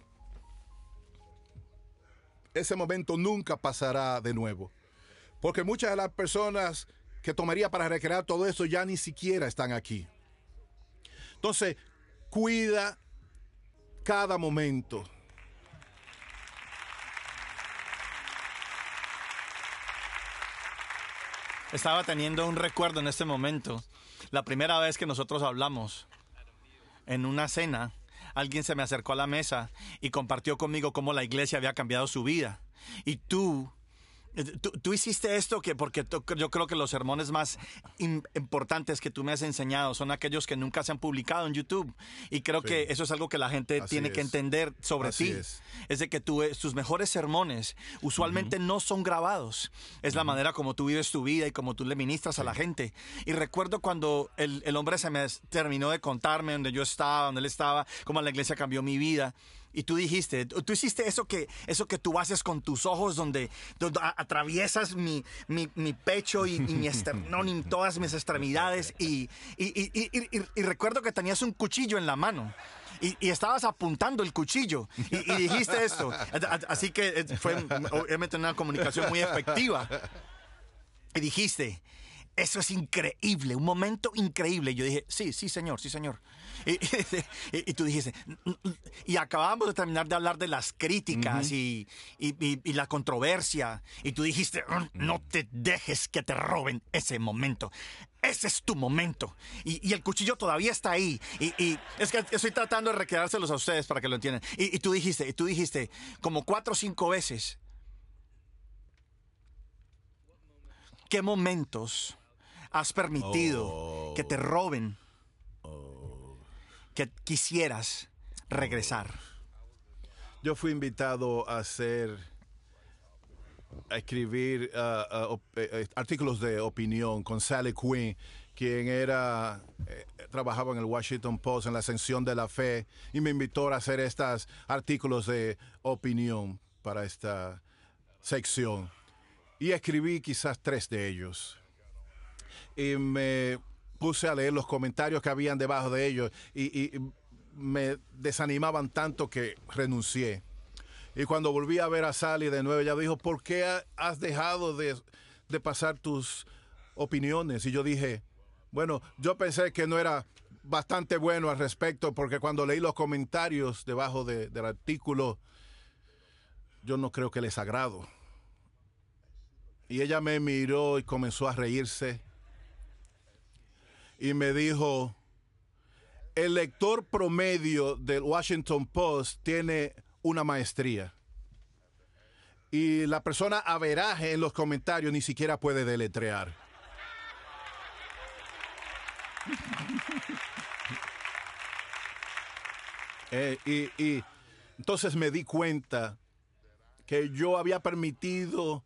Ese momento nunca pasará de nuevo. Porque muchas de las personas que tomaría para recrear todo eso ya ni siquiera están aquí. Entonces, cuida cada momento. Estaba teniendo un recuerdo en este momento. La primera vez que nosotros hablamos en una cena, alguien se me acercó a la mesa y compartió conmigo cómo la iglesia había cambiado su vida. Y tú eh, tú, hiciste esto que porque yo creo que los sermones más importantes que tú me has enseñado son aquellos que nunca se han publicado en YouTube. Y creo que eso es algo que la gente tiene que entender sobre ti. Es. de que tú, eh, tus mejores sermones usualmente no son grabados. Es la manera como tú vives tu vida y como tú le ministras a la gente. Y recuerdo cuando el, hombre se me terminó de contarme dónde yo estaba, dónde él estaba, cómo la iglesia cambió mi vida. Y tú dijiste, tú hiciste eso que, eso que tú haces con tus ojos, donde, atraviesas mi, mi, pecho y, mi este, [laughs] todas mis extremidades. Y, y, recuerdo que tenías un cuchillo en la mano. Y, estabas apuntando el cuchillo y, dijiste esto. [laughs] Así que eh, fue obviamente una comunicación muy efectiva. Y dijiste, eso es increíble, un momento increíble. Y Yo dije, sí, sí, señor, sí, señor. [laughs] Y, tú dijiste, y acabamos de terminar de hablar de las críticas y, la controversia, y tú dijiste, no te dejes que te roben ese momento. Ese es tu momento. Y, el cuchillo todavía está ahí. Y, es que estoy tratando de recreárselos a ustedes para que lo entiendan. Y, tú dijiste, y tú dijiste como cuatro o cinco veces, ¿qué momentos has permitido que te oh. roben? quisieras regresar? Yo fui invitado a hacer, a escribir uh, uh, eh, eh, artículos de opinión con Sally Quinn, quien era, eh, trabajaba en el Washington Post en la ascensión de la fe, y me invitó a hacer estos artículos de opinión para esta sección. Y escribí quizás tres de ellos. Y me puse a leer los comentarios que habían debajo de ellos y, me desanimaban tanto que renuncié. Y cuando volví a ver a Sally de nuevo, ella dijo, ¿por qué has dejado de, pasar tus opiniones? Y yo dije, bueno, yo pensé que no era bastante bueno al respecto, porque cuando leí los comentarios debajo del artículo, yo no creo que les agrado. Y ella me miró y comenzó a reírse y me dijo, el lector promedio del Washington Post tiene una maestría. Y la persona averaje en los comentarios ni siquiera puede deletrear. [laughs] Eh, y entonces me di cuenta que yo había permitido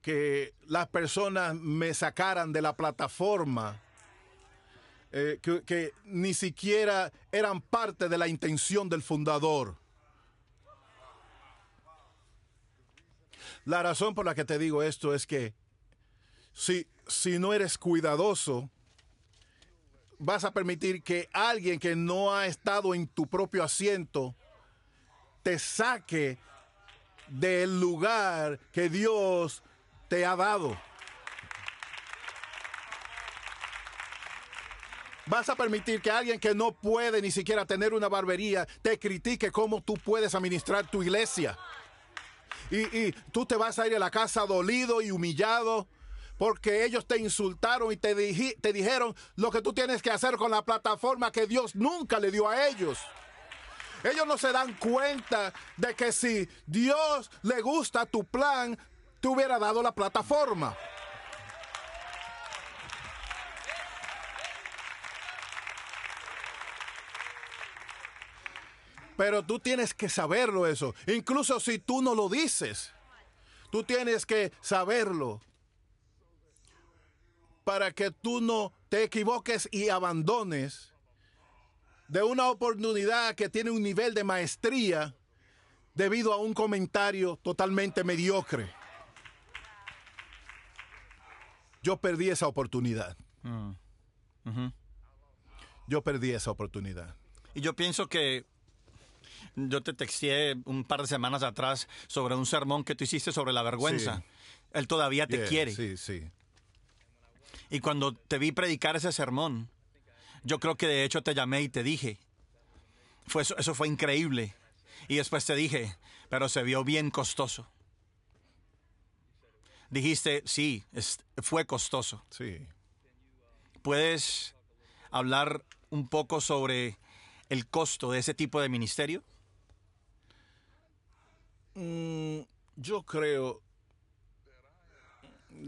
que las personas me sacaran de la plataforma eh, que, que ni siquiera eran parte de la intención del fundador. La razón por la que te digo esto es que si, si no eres cuidadoso, vas a permitir que alguien que no ha estado en tu propio asiento te saque del lugar que Dios te ha dado. ¿Vas a permitir que alguien que no puede ni siquiera tener una barbería te critique cómo tú puedes administrar tu iglesia? Y, tú te vas a ir a la casa dolido y humillado porque ellos te insultaron y te, te dijeron lo que tú tienes que hacer con la plataforma que Dios nunca le dio a ellos. Ellos no se dan cuenta de que si Dios le gusta tu plan, te hubiera dado la plataforma. Pero tú tienes que saberlo eso. Incluso si tú no lo dices, tú tienes que saberlo para que tú no te equivoques y abandones de una oportunidad que tiene un nivel de maestría debido a un comentario totalmente mediocre. Yo perdí esa oportunidad. Ah, yo perdí esa oportunidad. Y yo pienso que yo te texté un par de semanas atrás sobre un sermón que tú hiciste sobre la vergüenza. Él todavía te quiere. Sí, sí. Y cuando te vi predicar ese sermón, yo creo que de hecho te llamé y te dije. Fue, eso, fue increíble. Y después te dije, pero se vio bien costoso. Dijiste, sí, fue costoso. Sí. ¿Puedes hablar un poco sobre el costo de ese tipo de ministerio? Mm, yo creo,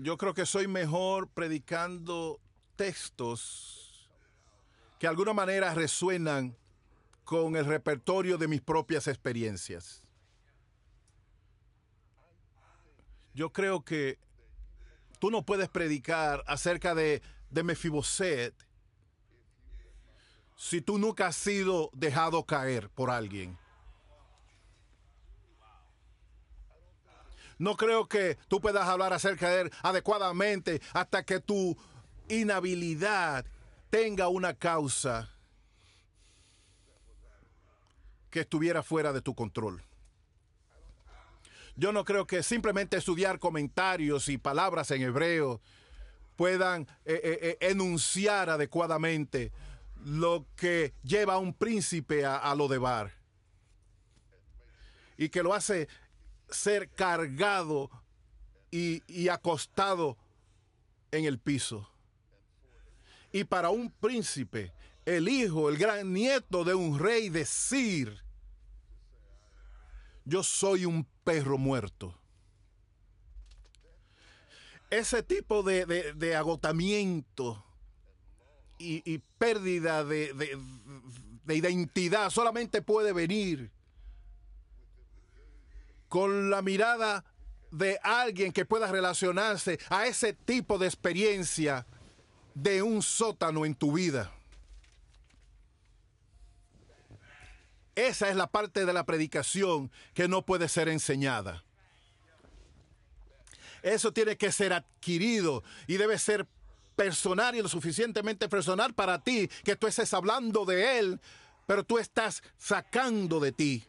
yo creo que soy mejor predicando textos que de alguna manera resuenan con el repertorio de mis propias experiencias. Yo creo que tú no puedes predicar acerca de, de Mefiboset si tú nunca has sido dejado caer por alguien. No creo que tú puedas hablar acerca de él adecuadamente hasta que tu inhabilidad tenga una causa que estuviera fuera de tu control. Yo no creo que simplemente estudiar comentarios y palabras en hebreo puedan eh, eh, eh, enunciar adecuadamente lo que lleva a un príncipe a, lo de bar. Y que lo hace ser cargado y, acostado en el piso. Y para un príncipe, el hijo, el gran nieto de un rey, decir, yo soy un perro muerto. Ese tipo de, agotamiento y, pérdida de, de identidad solamente puede venir con la mirada de alguien que pueda relacionarse a ese tipo de experiencia de un sótano en tu vida. Esa es la parte de la predicación que no puede ser enseñada. Eso tiene que ser adquirido y debe ser personal y lo suficientemente personal para ti, que tú estés hablando de él, pero tú estás sacando de ti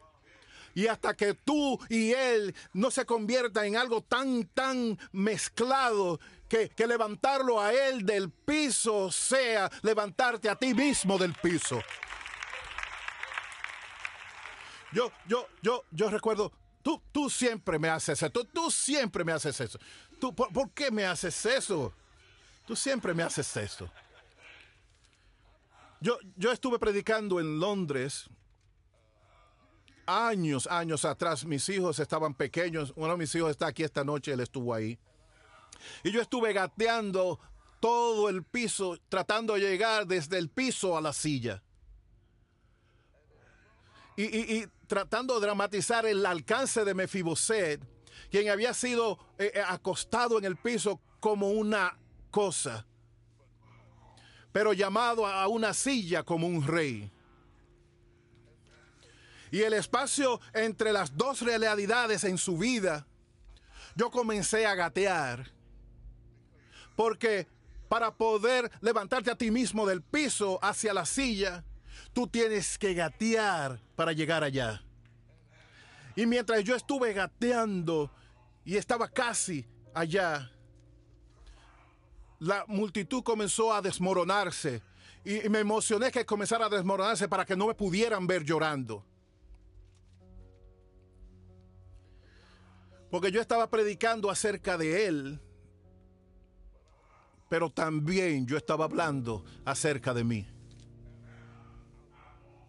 y hasta que tú y él no se convierta en algo tan, tan mezclado, que, levantarlo a él del piso sea levantarte a ti mismo del piso. Yo, yo, yo, yo recuerdo, tú, tú siempre me haces eso, tú, siempre me haces eso. Tú, ¿por, qué me haces eso? Tú siempre me haces eso. Yo, yo, estuve predicando en Londres años, años atrás, mis hijos estaban pequeños. Uno de mis hijos está aquí esta noche, él estuvo ahí. Y yo estuve gateando todo el piso, tratando de llegar desde el piso a la silla. Y, tratando de dramatizar el alcance de Mefiboset, quien había sido eh, eh, acostado en el piso como una cosa, pero llamado a una silla como un rey y el espacio entre las dos realidades en su vida, yo comencé a gatear. Porque para poder levantarte a ti mismo del piso hacia la silla, tú tienes que gatear para llegar allá. Y mientras yo estuve gateando y estaba casi allá, la multitud comenzó a desmoronarse. Y me emocioné que comenzara a desmoronarse para que no me pudieran ver llorando. Porque yo estaba predicando acerca de Él, pero también yo estaba hablando acerca de mí.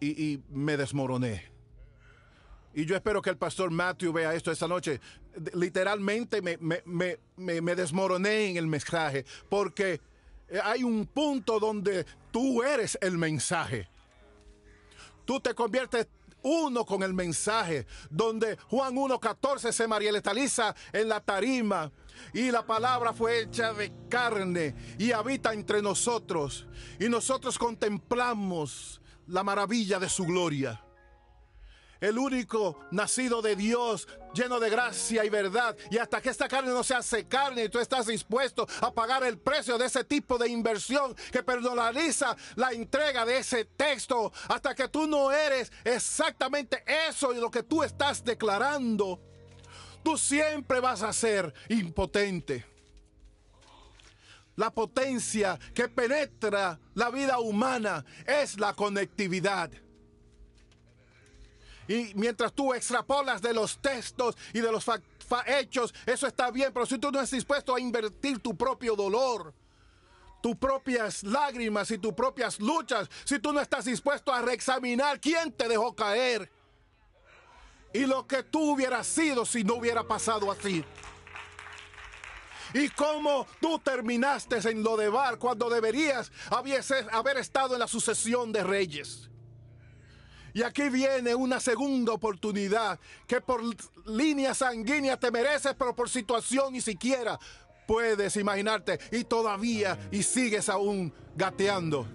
Y, me desmoroné. Y yo espero que el pastor Matthew vea esto esta noche. Literalmente me, me desmoroné en el mensaje, porque hay un punto donde tú eres el mensaje. Tú te conviertes uno con el mensaje, donde Juan 1.14 se taliza en la tarima y la palabra fue hecha de carne y habita entre nosotros y nosotros contemplamos la maravilla de su gloria el único nacido de Dios, lleno de gracia y verdad. Y hasta que esta carne no se hace carne y tú estás dispuesto a pagar el precio de ese tipo de inversión que personaliza la entrega de ese texto, hasta que tú no eres exactamente eso y lo que tú estás declarando, tú siempre vas a ser impotente. La potencia que penetra la vida humana es la conectividad. Y mientras tú extrapolas de los textos y de los hechos, eso está bien, pero si tú no estás dispuesto a invertir tu propio dolor, tus propias lágrimas y tus propias luchas, si tú no estás dispuesto a reexaminar quién te dejó caer y lo que tú hubieras sido si no hubiera pasado así. Y cómo tú terminaste en lo de Bar cuando deberías haber estado en la sucesión de reyes. Y aquí viene una segunda oportunidad que por línea sanguínea te mereces, pero por situación ni siquiera puedes imaginarte. Y todavía, y sigues aún gateando.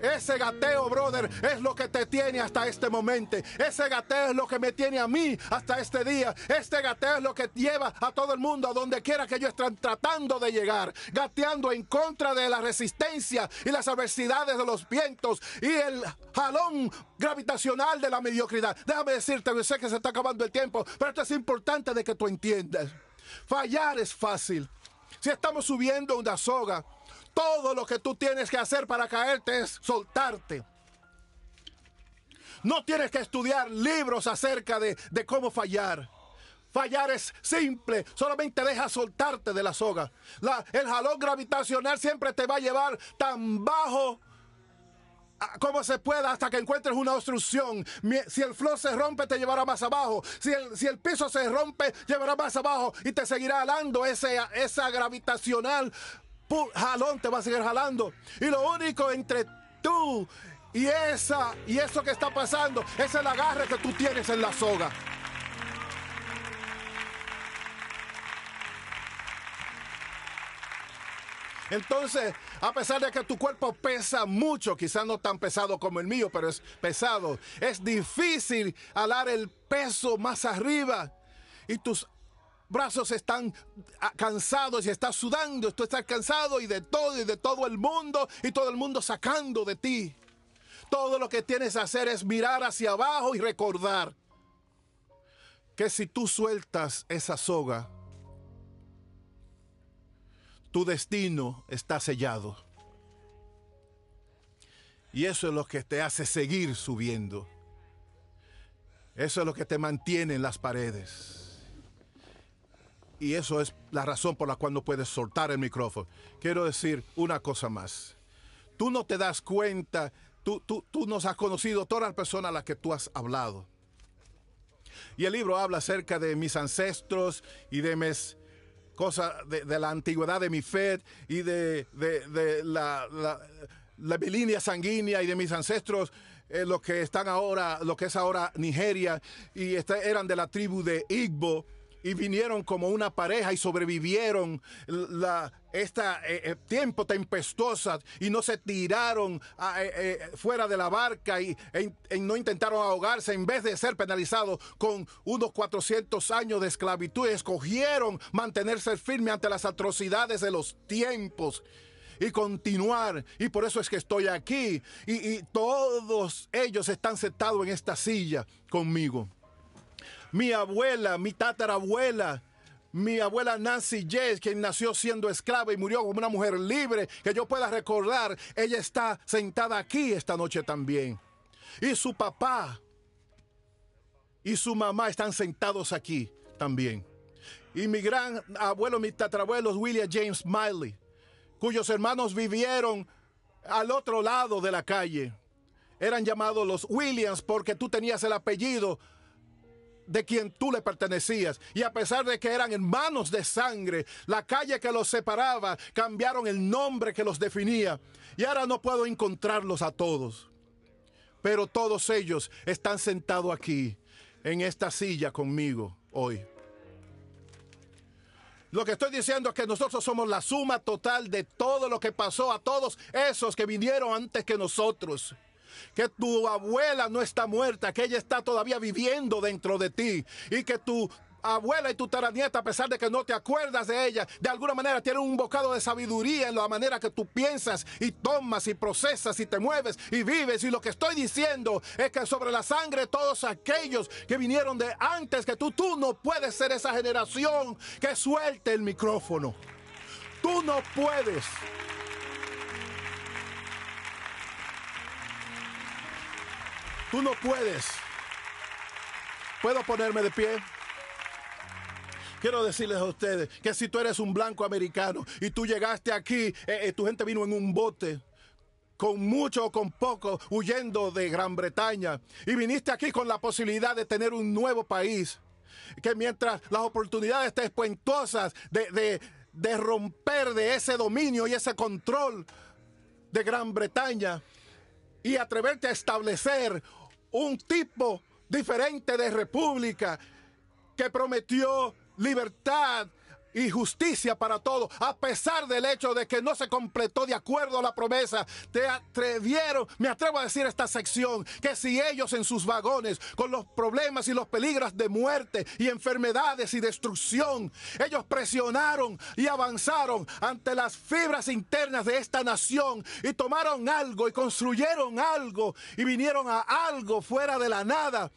Ese gateo, brother, es lo que te tiene hasta este momento. Ese gateo es lo que me tiene a mí hasta este día. Este gateo es lo que lleva a todo el mundo a donde quiera que yo esté tratando de llegar. Gateando en contra de la resistencia y las adversidades de los vientos y el jalón gravitacional de la mediocridad. Déjame decirte, yo sé que se está acabando el tiempo, pero esto es importante de que tú entiendas. Fallar es fácil. Si estamos subiendo una soga, todo lo que tú tienes que hacer para caerte es soltarte. No tienes que estudiar libros acerca de, cómo fallar. Fallar es simple, solamente deja soltarte de la soga. el jalón gravitacional siempre te va a llevar tan bajo como se pueda hasta que encuentres una obstrucción. Si el flor se rompe, te llevará más abajo. Si el, si el piso se rompe, llevará más abajo y te seguirá alando ese, esa gravitacional jalón te va a seguir jalando. Y lo único entre tú y esa y eso que está pasando es el agarre que tú tienes en la soga. Entonces, a pesar de que tu cuerpo pesa mucho, quizás no tan pesado como el mío, pero es pesado, es difícil alar el peso más arriba y tus brazos están ah, cansados y estás sudando, tú estás cansado y de todo y de todo el mundo y todo el mundo sacando de ti. Todo lo que tienes que hacer es mirar hacia abajo y recordar que si tú sueltas esa soga, tu destino está sellado. Y eso es lo que te hace seguir subiendo. Eso es lo que te mantiene en las paredes y eso es la razón por la cual no puedes soltar el micrófono. Quiero decir una cosa más. Tú no te das cuenta, tú, tú, tú nos has conocido todas las personas a las que tú has hablado. Y el libro habla acerca de mis ancestros y de mis cosas, de, la antigüedad de mi fe y de, de, la, la, línea sanguínea y de mis ancestros. Eh, los que están ahora, lo que es ahora Nigeria, y eran de la tribu de Igbo, y vinieron como una pareja y sobrevivieron la, esta eh, eh, tiempo tempestuosa y no se tiraron ah, eh, fuera de la barca e y, no intentaron ahogarse en vez de ser penalizados con unos 400 años de esclavitud. Escogieron mantenerse firme ante las atrocidades de los tiempos y continuar. Y por eso es que estoy aquí. y todos ellos están sentados en esta silla conmigo mi abuela, mi tatarabuela, mi abuela Nancy James, quien nació siendo esclava y murió como una mujer libre, que yo pueda recordar, ella está sentada aquí esta noche también. Y su papá y su mamá están sentados aquí también. Y mi gran abuelo, mi tatarabuelo, William James Miley, cuyos hermanos vivieron al otro lado de la calle. Eran llamados los Williams porque tú tenías el apellido de quien tú le pertenecías. Y a pesar de que eran hermanos de sangre, la calle que los separaba, cambiaron el nombre que los definía. Y ahora no puedo encontrarlos a todos. Pero todos ellos están sentados aquí, en esta silla conmigo hoy. Lo que estoy diciendo es que nosotros somos la suma total de todo lo que pasó a todos esos que vinieron antes que nosotros que tu abuela no está muerta, que ella está todavía viviendo dentro de ti y que tu abuela y tu taranieta, a pesar de que no te acuerdas de ella, de alguna manera tienen un bocado de sabiduría en la manera que tú piensas y tomas y procesas y te mueves y vives. Y lo que estoy diciendo es que sobre la sangre todos aquellos que vinieron de antes que tú, tú no puedes ser esa generación que suelte el micrófono. Tú no puedes. Tú no puedes. ¿Puedo ponerme de pie? Quiero decirles a ustedes que si tú eres un blanco americano y tú llegaste aquí, eh, eh, tu gente vino en un bote, con mucho o con poco, huyendo de Gran Bretaña, y viniste aquí con la posibilidad de tener un nuevo país, que mientras las oportunidades te espuentosas de, de, de romper de ese dominio y ese control de Gran Bretaña, y atreverte a establecer un tipo diferente de república que prometió libertad y justicia para todos, a pesar del hecho de que no se completó de acuerdo a la promesa. Te atrevieron, me atrevo a decir esta sección, que si ellos en sus vagones, con los problemas y los peligros de muerte y enfermedades y destrucción, ellos presionaron y avanzaron ante las fibras internas de esta nación y tomaron algo y construyeron algo y vinieron a algo fuera de la nada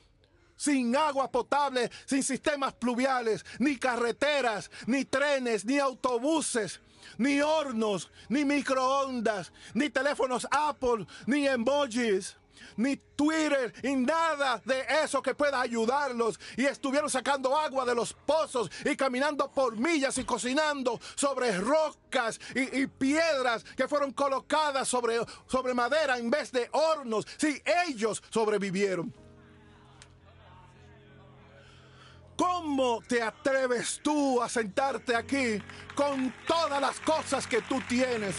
sin agua potable, sin sistemas pluviales, ni carreteras, ni trenes, ni autobuses, ni hornos, ni microondas, ni teléfonos Apple, ni emojis ni Twitter, ni nada de eso que pueda ayudarlos. Y estuvieron sacando agua de los pozos y caminando por millas y cocinando sobre rocas y, piedras que fueron colocadas sobre, madera en vez de hornos. Si sí, ellos sobrevivieron. ¿Cómo te atreves tú a sentarte aquí con todas las cosas que tú tienes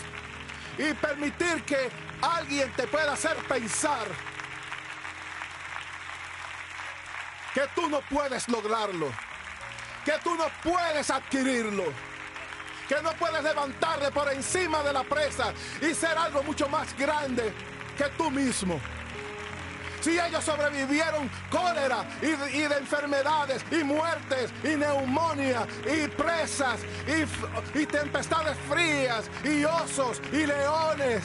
y permitir que alguien te pueda hacer pensar que tú no puedes lograrlo, que tú no puedes adquirirlo, que no puedes levantarte por encima de la presa y ser algo mucho más grande que tú mismo? Si ellos sobrevivieron cólera y, de enfermedades y muertes y neumonía y presas y, tempestades frías y osos y leones.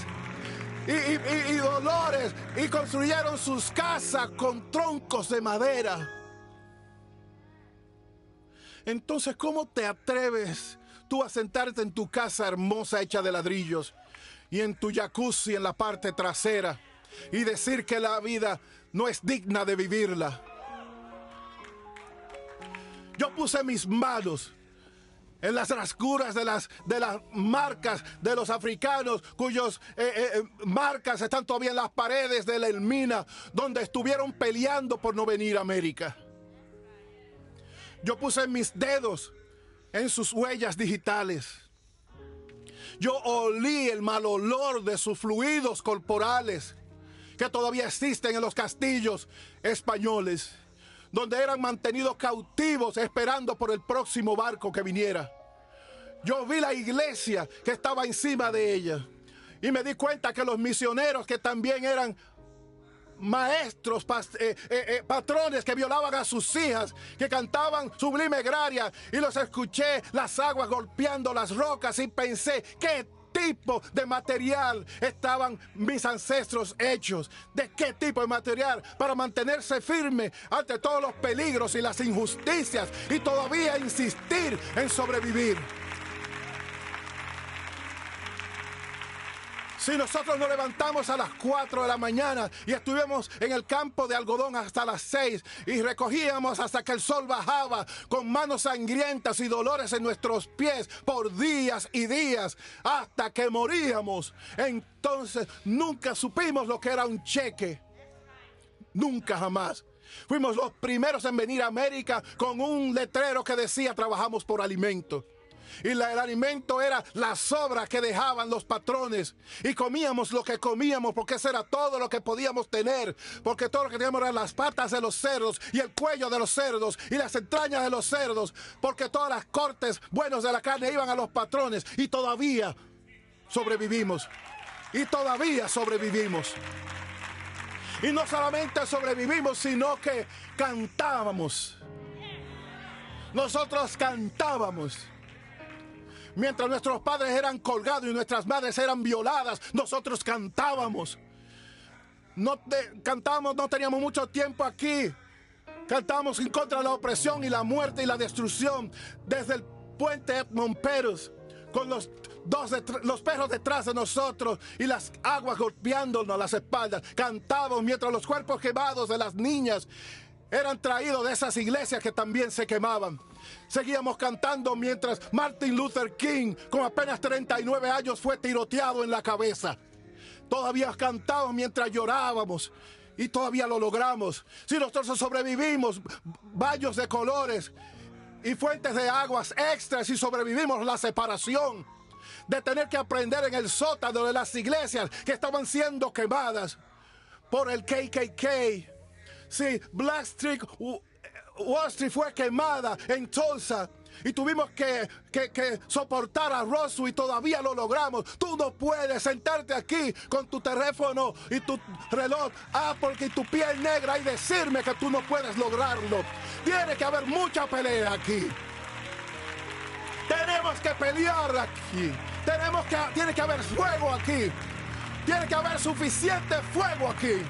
y, dolores y construyeron sus casas con troncos de madera. Entonces, ¿cómo te atreves tú a sentarte en tu casa hermosa hecha de ladrillos y en tu jacuzzi en la parte trasera? y decir que la vida no es digna de vivirla. Yo puse mis manos en las rascuras de las, de las marcas de los africanos cuyos eh, eh, eh, marcas están todavía en las paredes de la Elmina, donde estuvieron peleando por no venir a América. Yo puse mis dedos en sus huellas digitales. Yo olí el mal olor de sus fluidos corporales que todavía existen en los castillos españoles, donde eran mantenidos cautivos esperando por el próximo barco que viniera. Yo vi la iglesia que estaba encima de ella y me di cuenta que los misioneros que también eran maestros, eh, eh, eh, patrones que violaban a sus hijas, que cantaban sublime gracia, y los escuché las aguas golpeando las rocas y pensé, ¿qué tipo de material estaban mis ancestros hechos, de qué tipo de material, para mantenerse firme ante todos los peligros y las injusticias y todavía insistir en sobrevivir. Si nosotros nos levantamos a las 4 de la mañana y estuvimos en el campo de algodón hasta las 6 y recogíamos hasta que el sol bajaba con manos sangrientas y dolores en nuestros pies por días y días hasta que moríamos, entonces nunca supimos lo que era un cheque. Nunca jamás. Fuimos los primeros en venir a América con un letrero que decía trabajamos por alimentos. Y el alimento era la sobra que dejaban los patrones. Y comíamos lo que comíamos, porque eso era todo lo que podíamos tener. Porque todo lo que teníamos eran las patas de los cerdos y el cuello de los cerdos y las entrañas de los cerdos. Porque todas las cortes buenos de la carne iban a los patrones. Y todavía sobrevivimos. Y todavía sobrevivimos. Y no solamente sobrevivimos, sino que cantábamos. Nosotros cantábamos. Mientras nuestros padres eran colgados y nuestras madres eran violadas, nosotros cantábamos. No cantábamos, no teníamos mucho tiempo aquí. Cantábamos en contra de la opresión y la muerte y la destrucción desde el puente de con los, dos los perros detrás de nosotros y las aguas golpeándonos las espaldas. Cantábamos mientras los cuerpos quemados de las niñas eran traídos de esas iglesias que también se quemaban. Seguíamos cantando mientras Martin Luther King, con apenas 39 años, fue tiroteado en la cabeza. Todavía cantábamos mientras llorábamos y todavía lo logramos. Si nosotros sobrevivimos, vallos de colores y fuentes de aguas extras y sobrevivimos la separación. De tener que aprender en el sótano de las iglesias que estaban siendo quemadas por el KKK. si Black Street Wall fue quemada en Tulsa y tuvimos que, soportar a Rosso y todavía lo logramos. Tú no puedes sentarte aquí con tu teléfono y tu reloj Apple y tu piel negra y decirme que tú no puedes lograrlo. Tiene que haber mucha pelea aquí. Tenemos que pelear aquí. Tenemos que, tiene que haber fuego aquí. Tiene que haber suficiente fuego aquí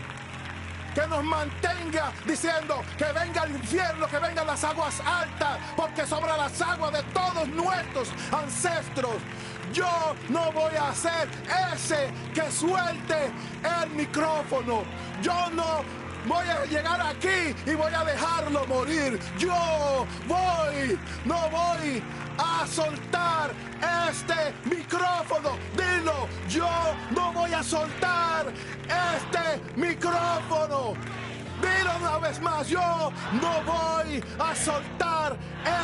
que nos mantenga diciendo que venga el infierno, que vengan las aguas altas, porque sobre las aguas de todos nuestros ancestros yo no voy a ser ese que suelte el micrófono. Yo no voy a llegar aquí y voy a dejarlo morir. Yo voy, no voy a soltar este micrófono. Dilo, yo no voy a soltar este micrófono. Dilo una vez más, yo no voy a soltar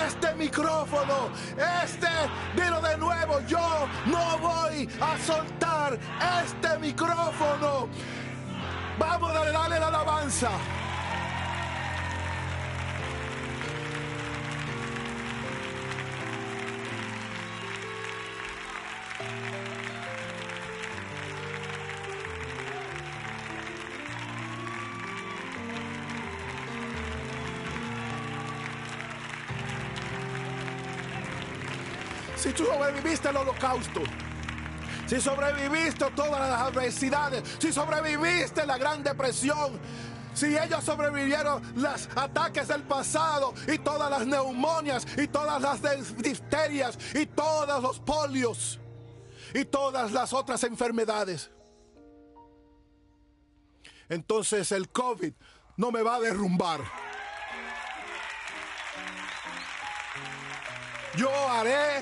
este micrófono. Este, dilo de nuevo, yo no voy a soltar este micrófono. Vamos a darle la alabanza. Si tú sobreviviste el holocausto, si sobreviviste a todas las adversidades, si sobreviviste a la Gran Depresión, si ellos sobrevivieron los ataques del pasado y todas las neumonias y todas las difterias y todos los polios y todas las otras enfermedades. Entonces el COVID no me va a derrumbar. Yo haré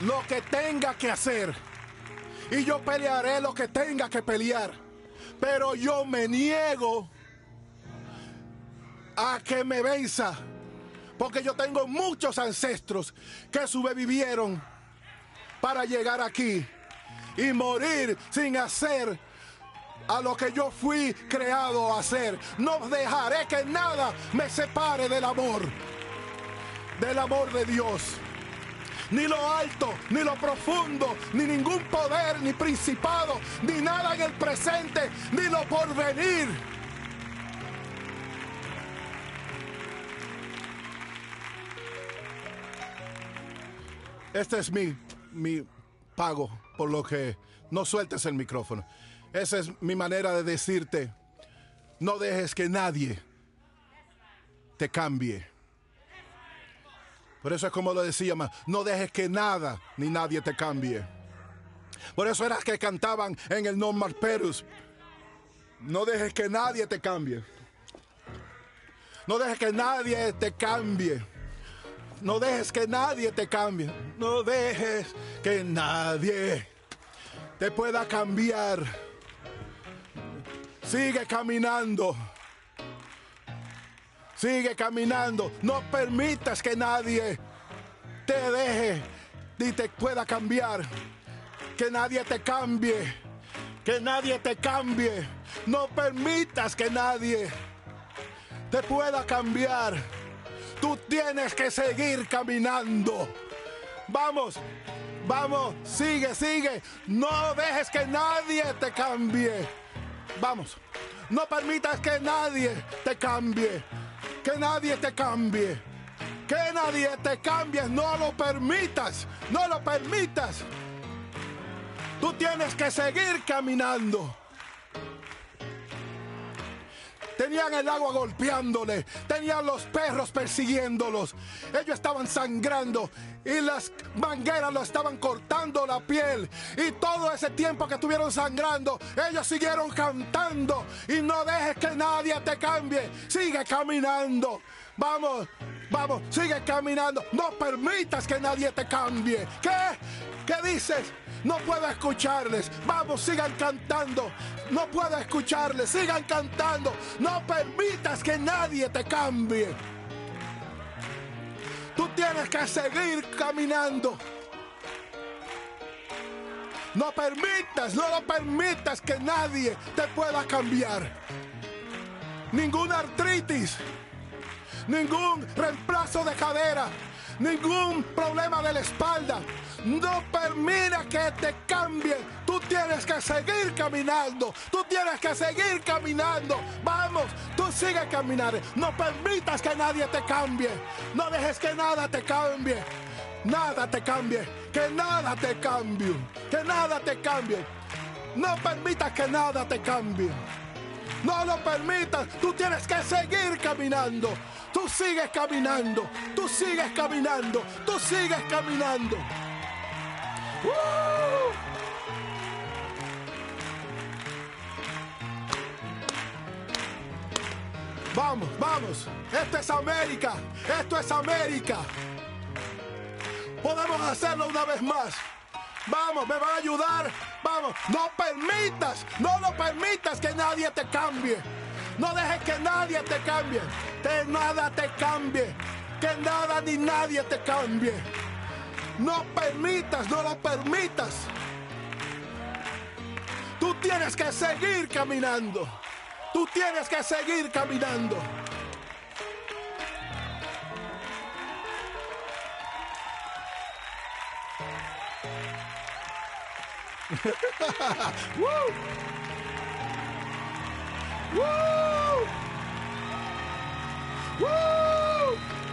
lo que tenga que hacer y yo pelearé lo que tenga que pelear. Pero yo me niego a que me venza, porque yo tengo muchos ancestros que sobrevivieron para llegar aquí y morir sin hacer a lo que yo fui creado a hacer. No dejaré que nada me separe del amor, del amor de Dios ni lo alto, ni lo profundo, ni ningún poder, ni principado, ni nada en el presente, ni lo porvenir. Este es mi, mi pago por lo que no sueltes el micrófono. Esa es mi manera de decirte, no dejes que nadie te cambie. Por eso es como lo decíamos, no dejes que nada ni nadie te cambie. Por eso era que cantaban en el normal Perus, No dejes que nadie te cambie. No dejes que nadie te cambie. No dejes que nadie te cambie. No dejes que nadie te pueda cambiar. Sigue caminando. Sigue caminando. No permitas que nadie te deje ni te pueda cambiar. Que nadie te cambie. Que nadie te cambie. No permitas que nadie te pueda cambiar. Tú tienes que seguir caminando. Vamos, vamos, sigue, sigue. No dejes que nadie te cambie. Vamos, no permitas que nadie te cambie que nadie te cambie. Que nadie te cambie, no lo permitas, no lo permitas. Tú tienes que seguir caminando. Tenían el agua golpeándole, tenían los perros persiguiéndolos. Ellos estaban sangrando y las mangueras lo estaban cortando la piel. Y todo ese tiempo que estuvieron sangrando, ellos siguieron cantando. Y no dejes que nadie te cambie. Sigue caminando. Vamos, vamos, sigue caminando. No permitas que nadie te cambie. ¿Qué? ¿Qué dices? No puedo escucharles. Vamos, sigan cantando. No puedo escucharles. Sigan cantando. No permitas que nadie te cambie. Tú tienes que seguir caminando. No permitas, no lo permitas que nadie te pueda cambiar. Ninguna artritis, ningún reemplazo de cadera, ningún problema de la espalda, no permitas que te cambien. Tú tienes que seguir caminando. Tú tienes que seguir caminando. Vamos, tú sigues caminando. No permitas que nadie te cambie. No dejes que nada te cambie. Nada te cambie. Que nada te cambie. Que nada te cambie. No permitas que nada te cambie. No lo permitas. Tú tienes que seguir caminando. Tú sigues caminando. Tú sigues caminando. Tú sigues caminando. Vamos, vamos. Esto es América. Esto es América. Podemos hacerlo una vez más. Vamos, me va a ayudar. Vamos, no permitas, no lo permitas que nadie te cambie. No dejes que nadie te cambie. Que nada te cambie. Que nada ni nadie te cambie. No permitas, no lo permitas. Tú tienes que seguir caminando. Tú tienes que seguir caminando. [laughs]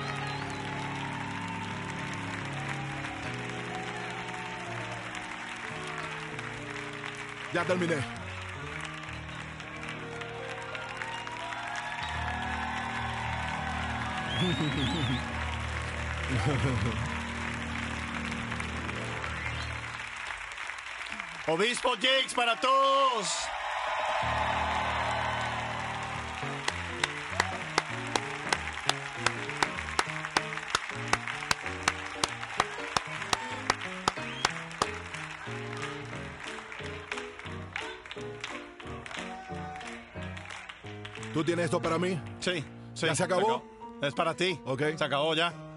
Ya terminé. Obispo Jakes para todos. ¿Tú tienes esto para mí? Sí, sí. ¿Ya se acabó? Es para ti. Ok. Se acabó ya.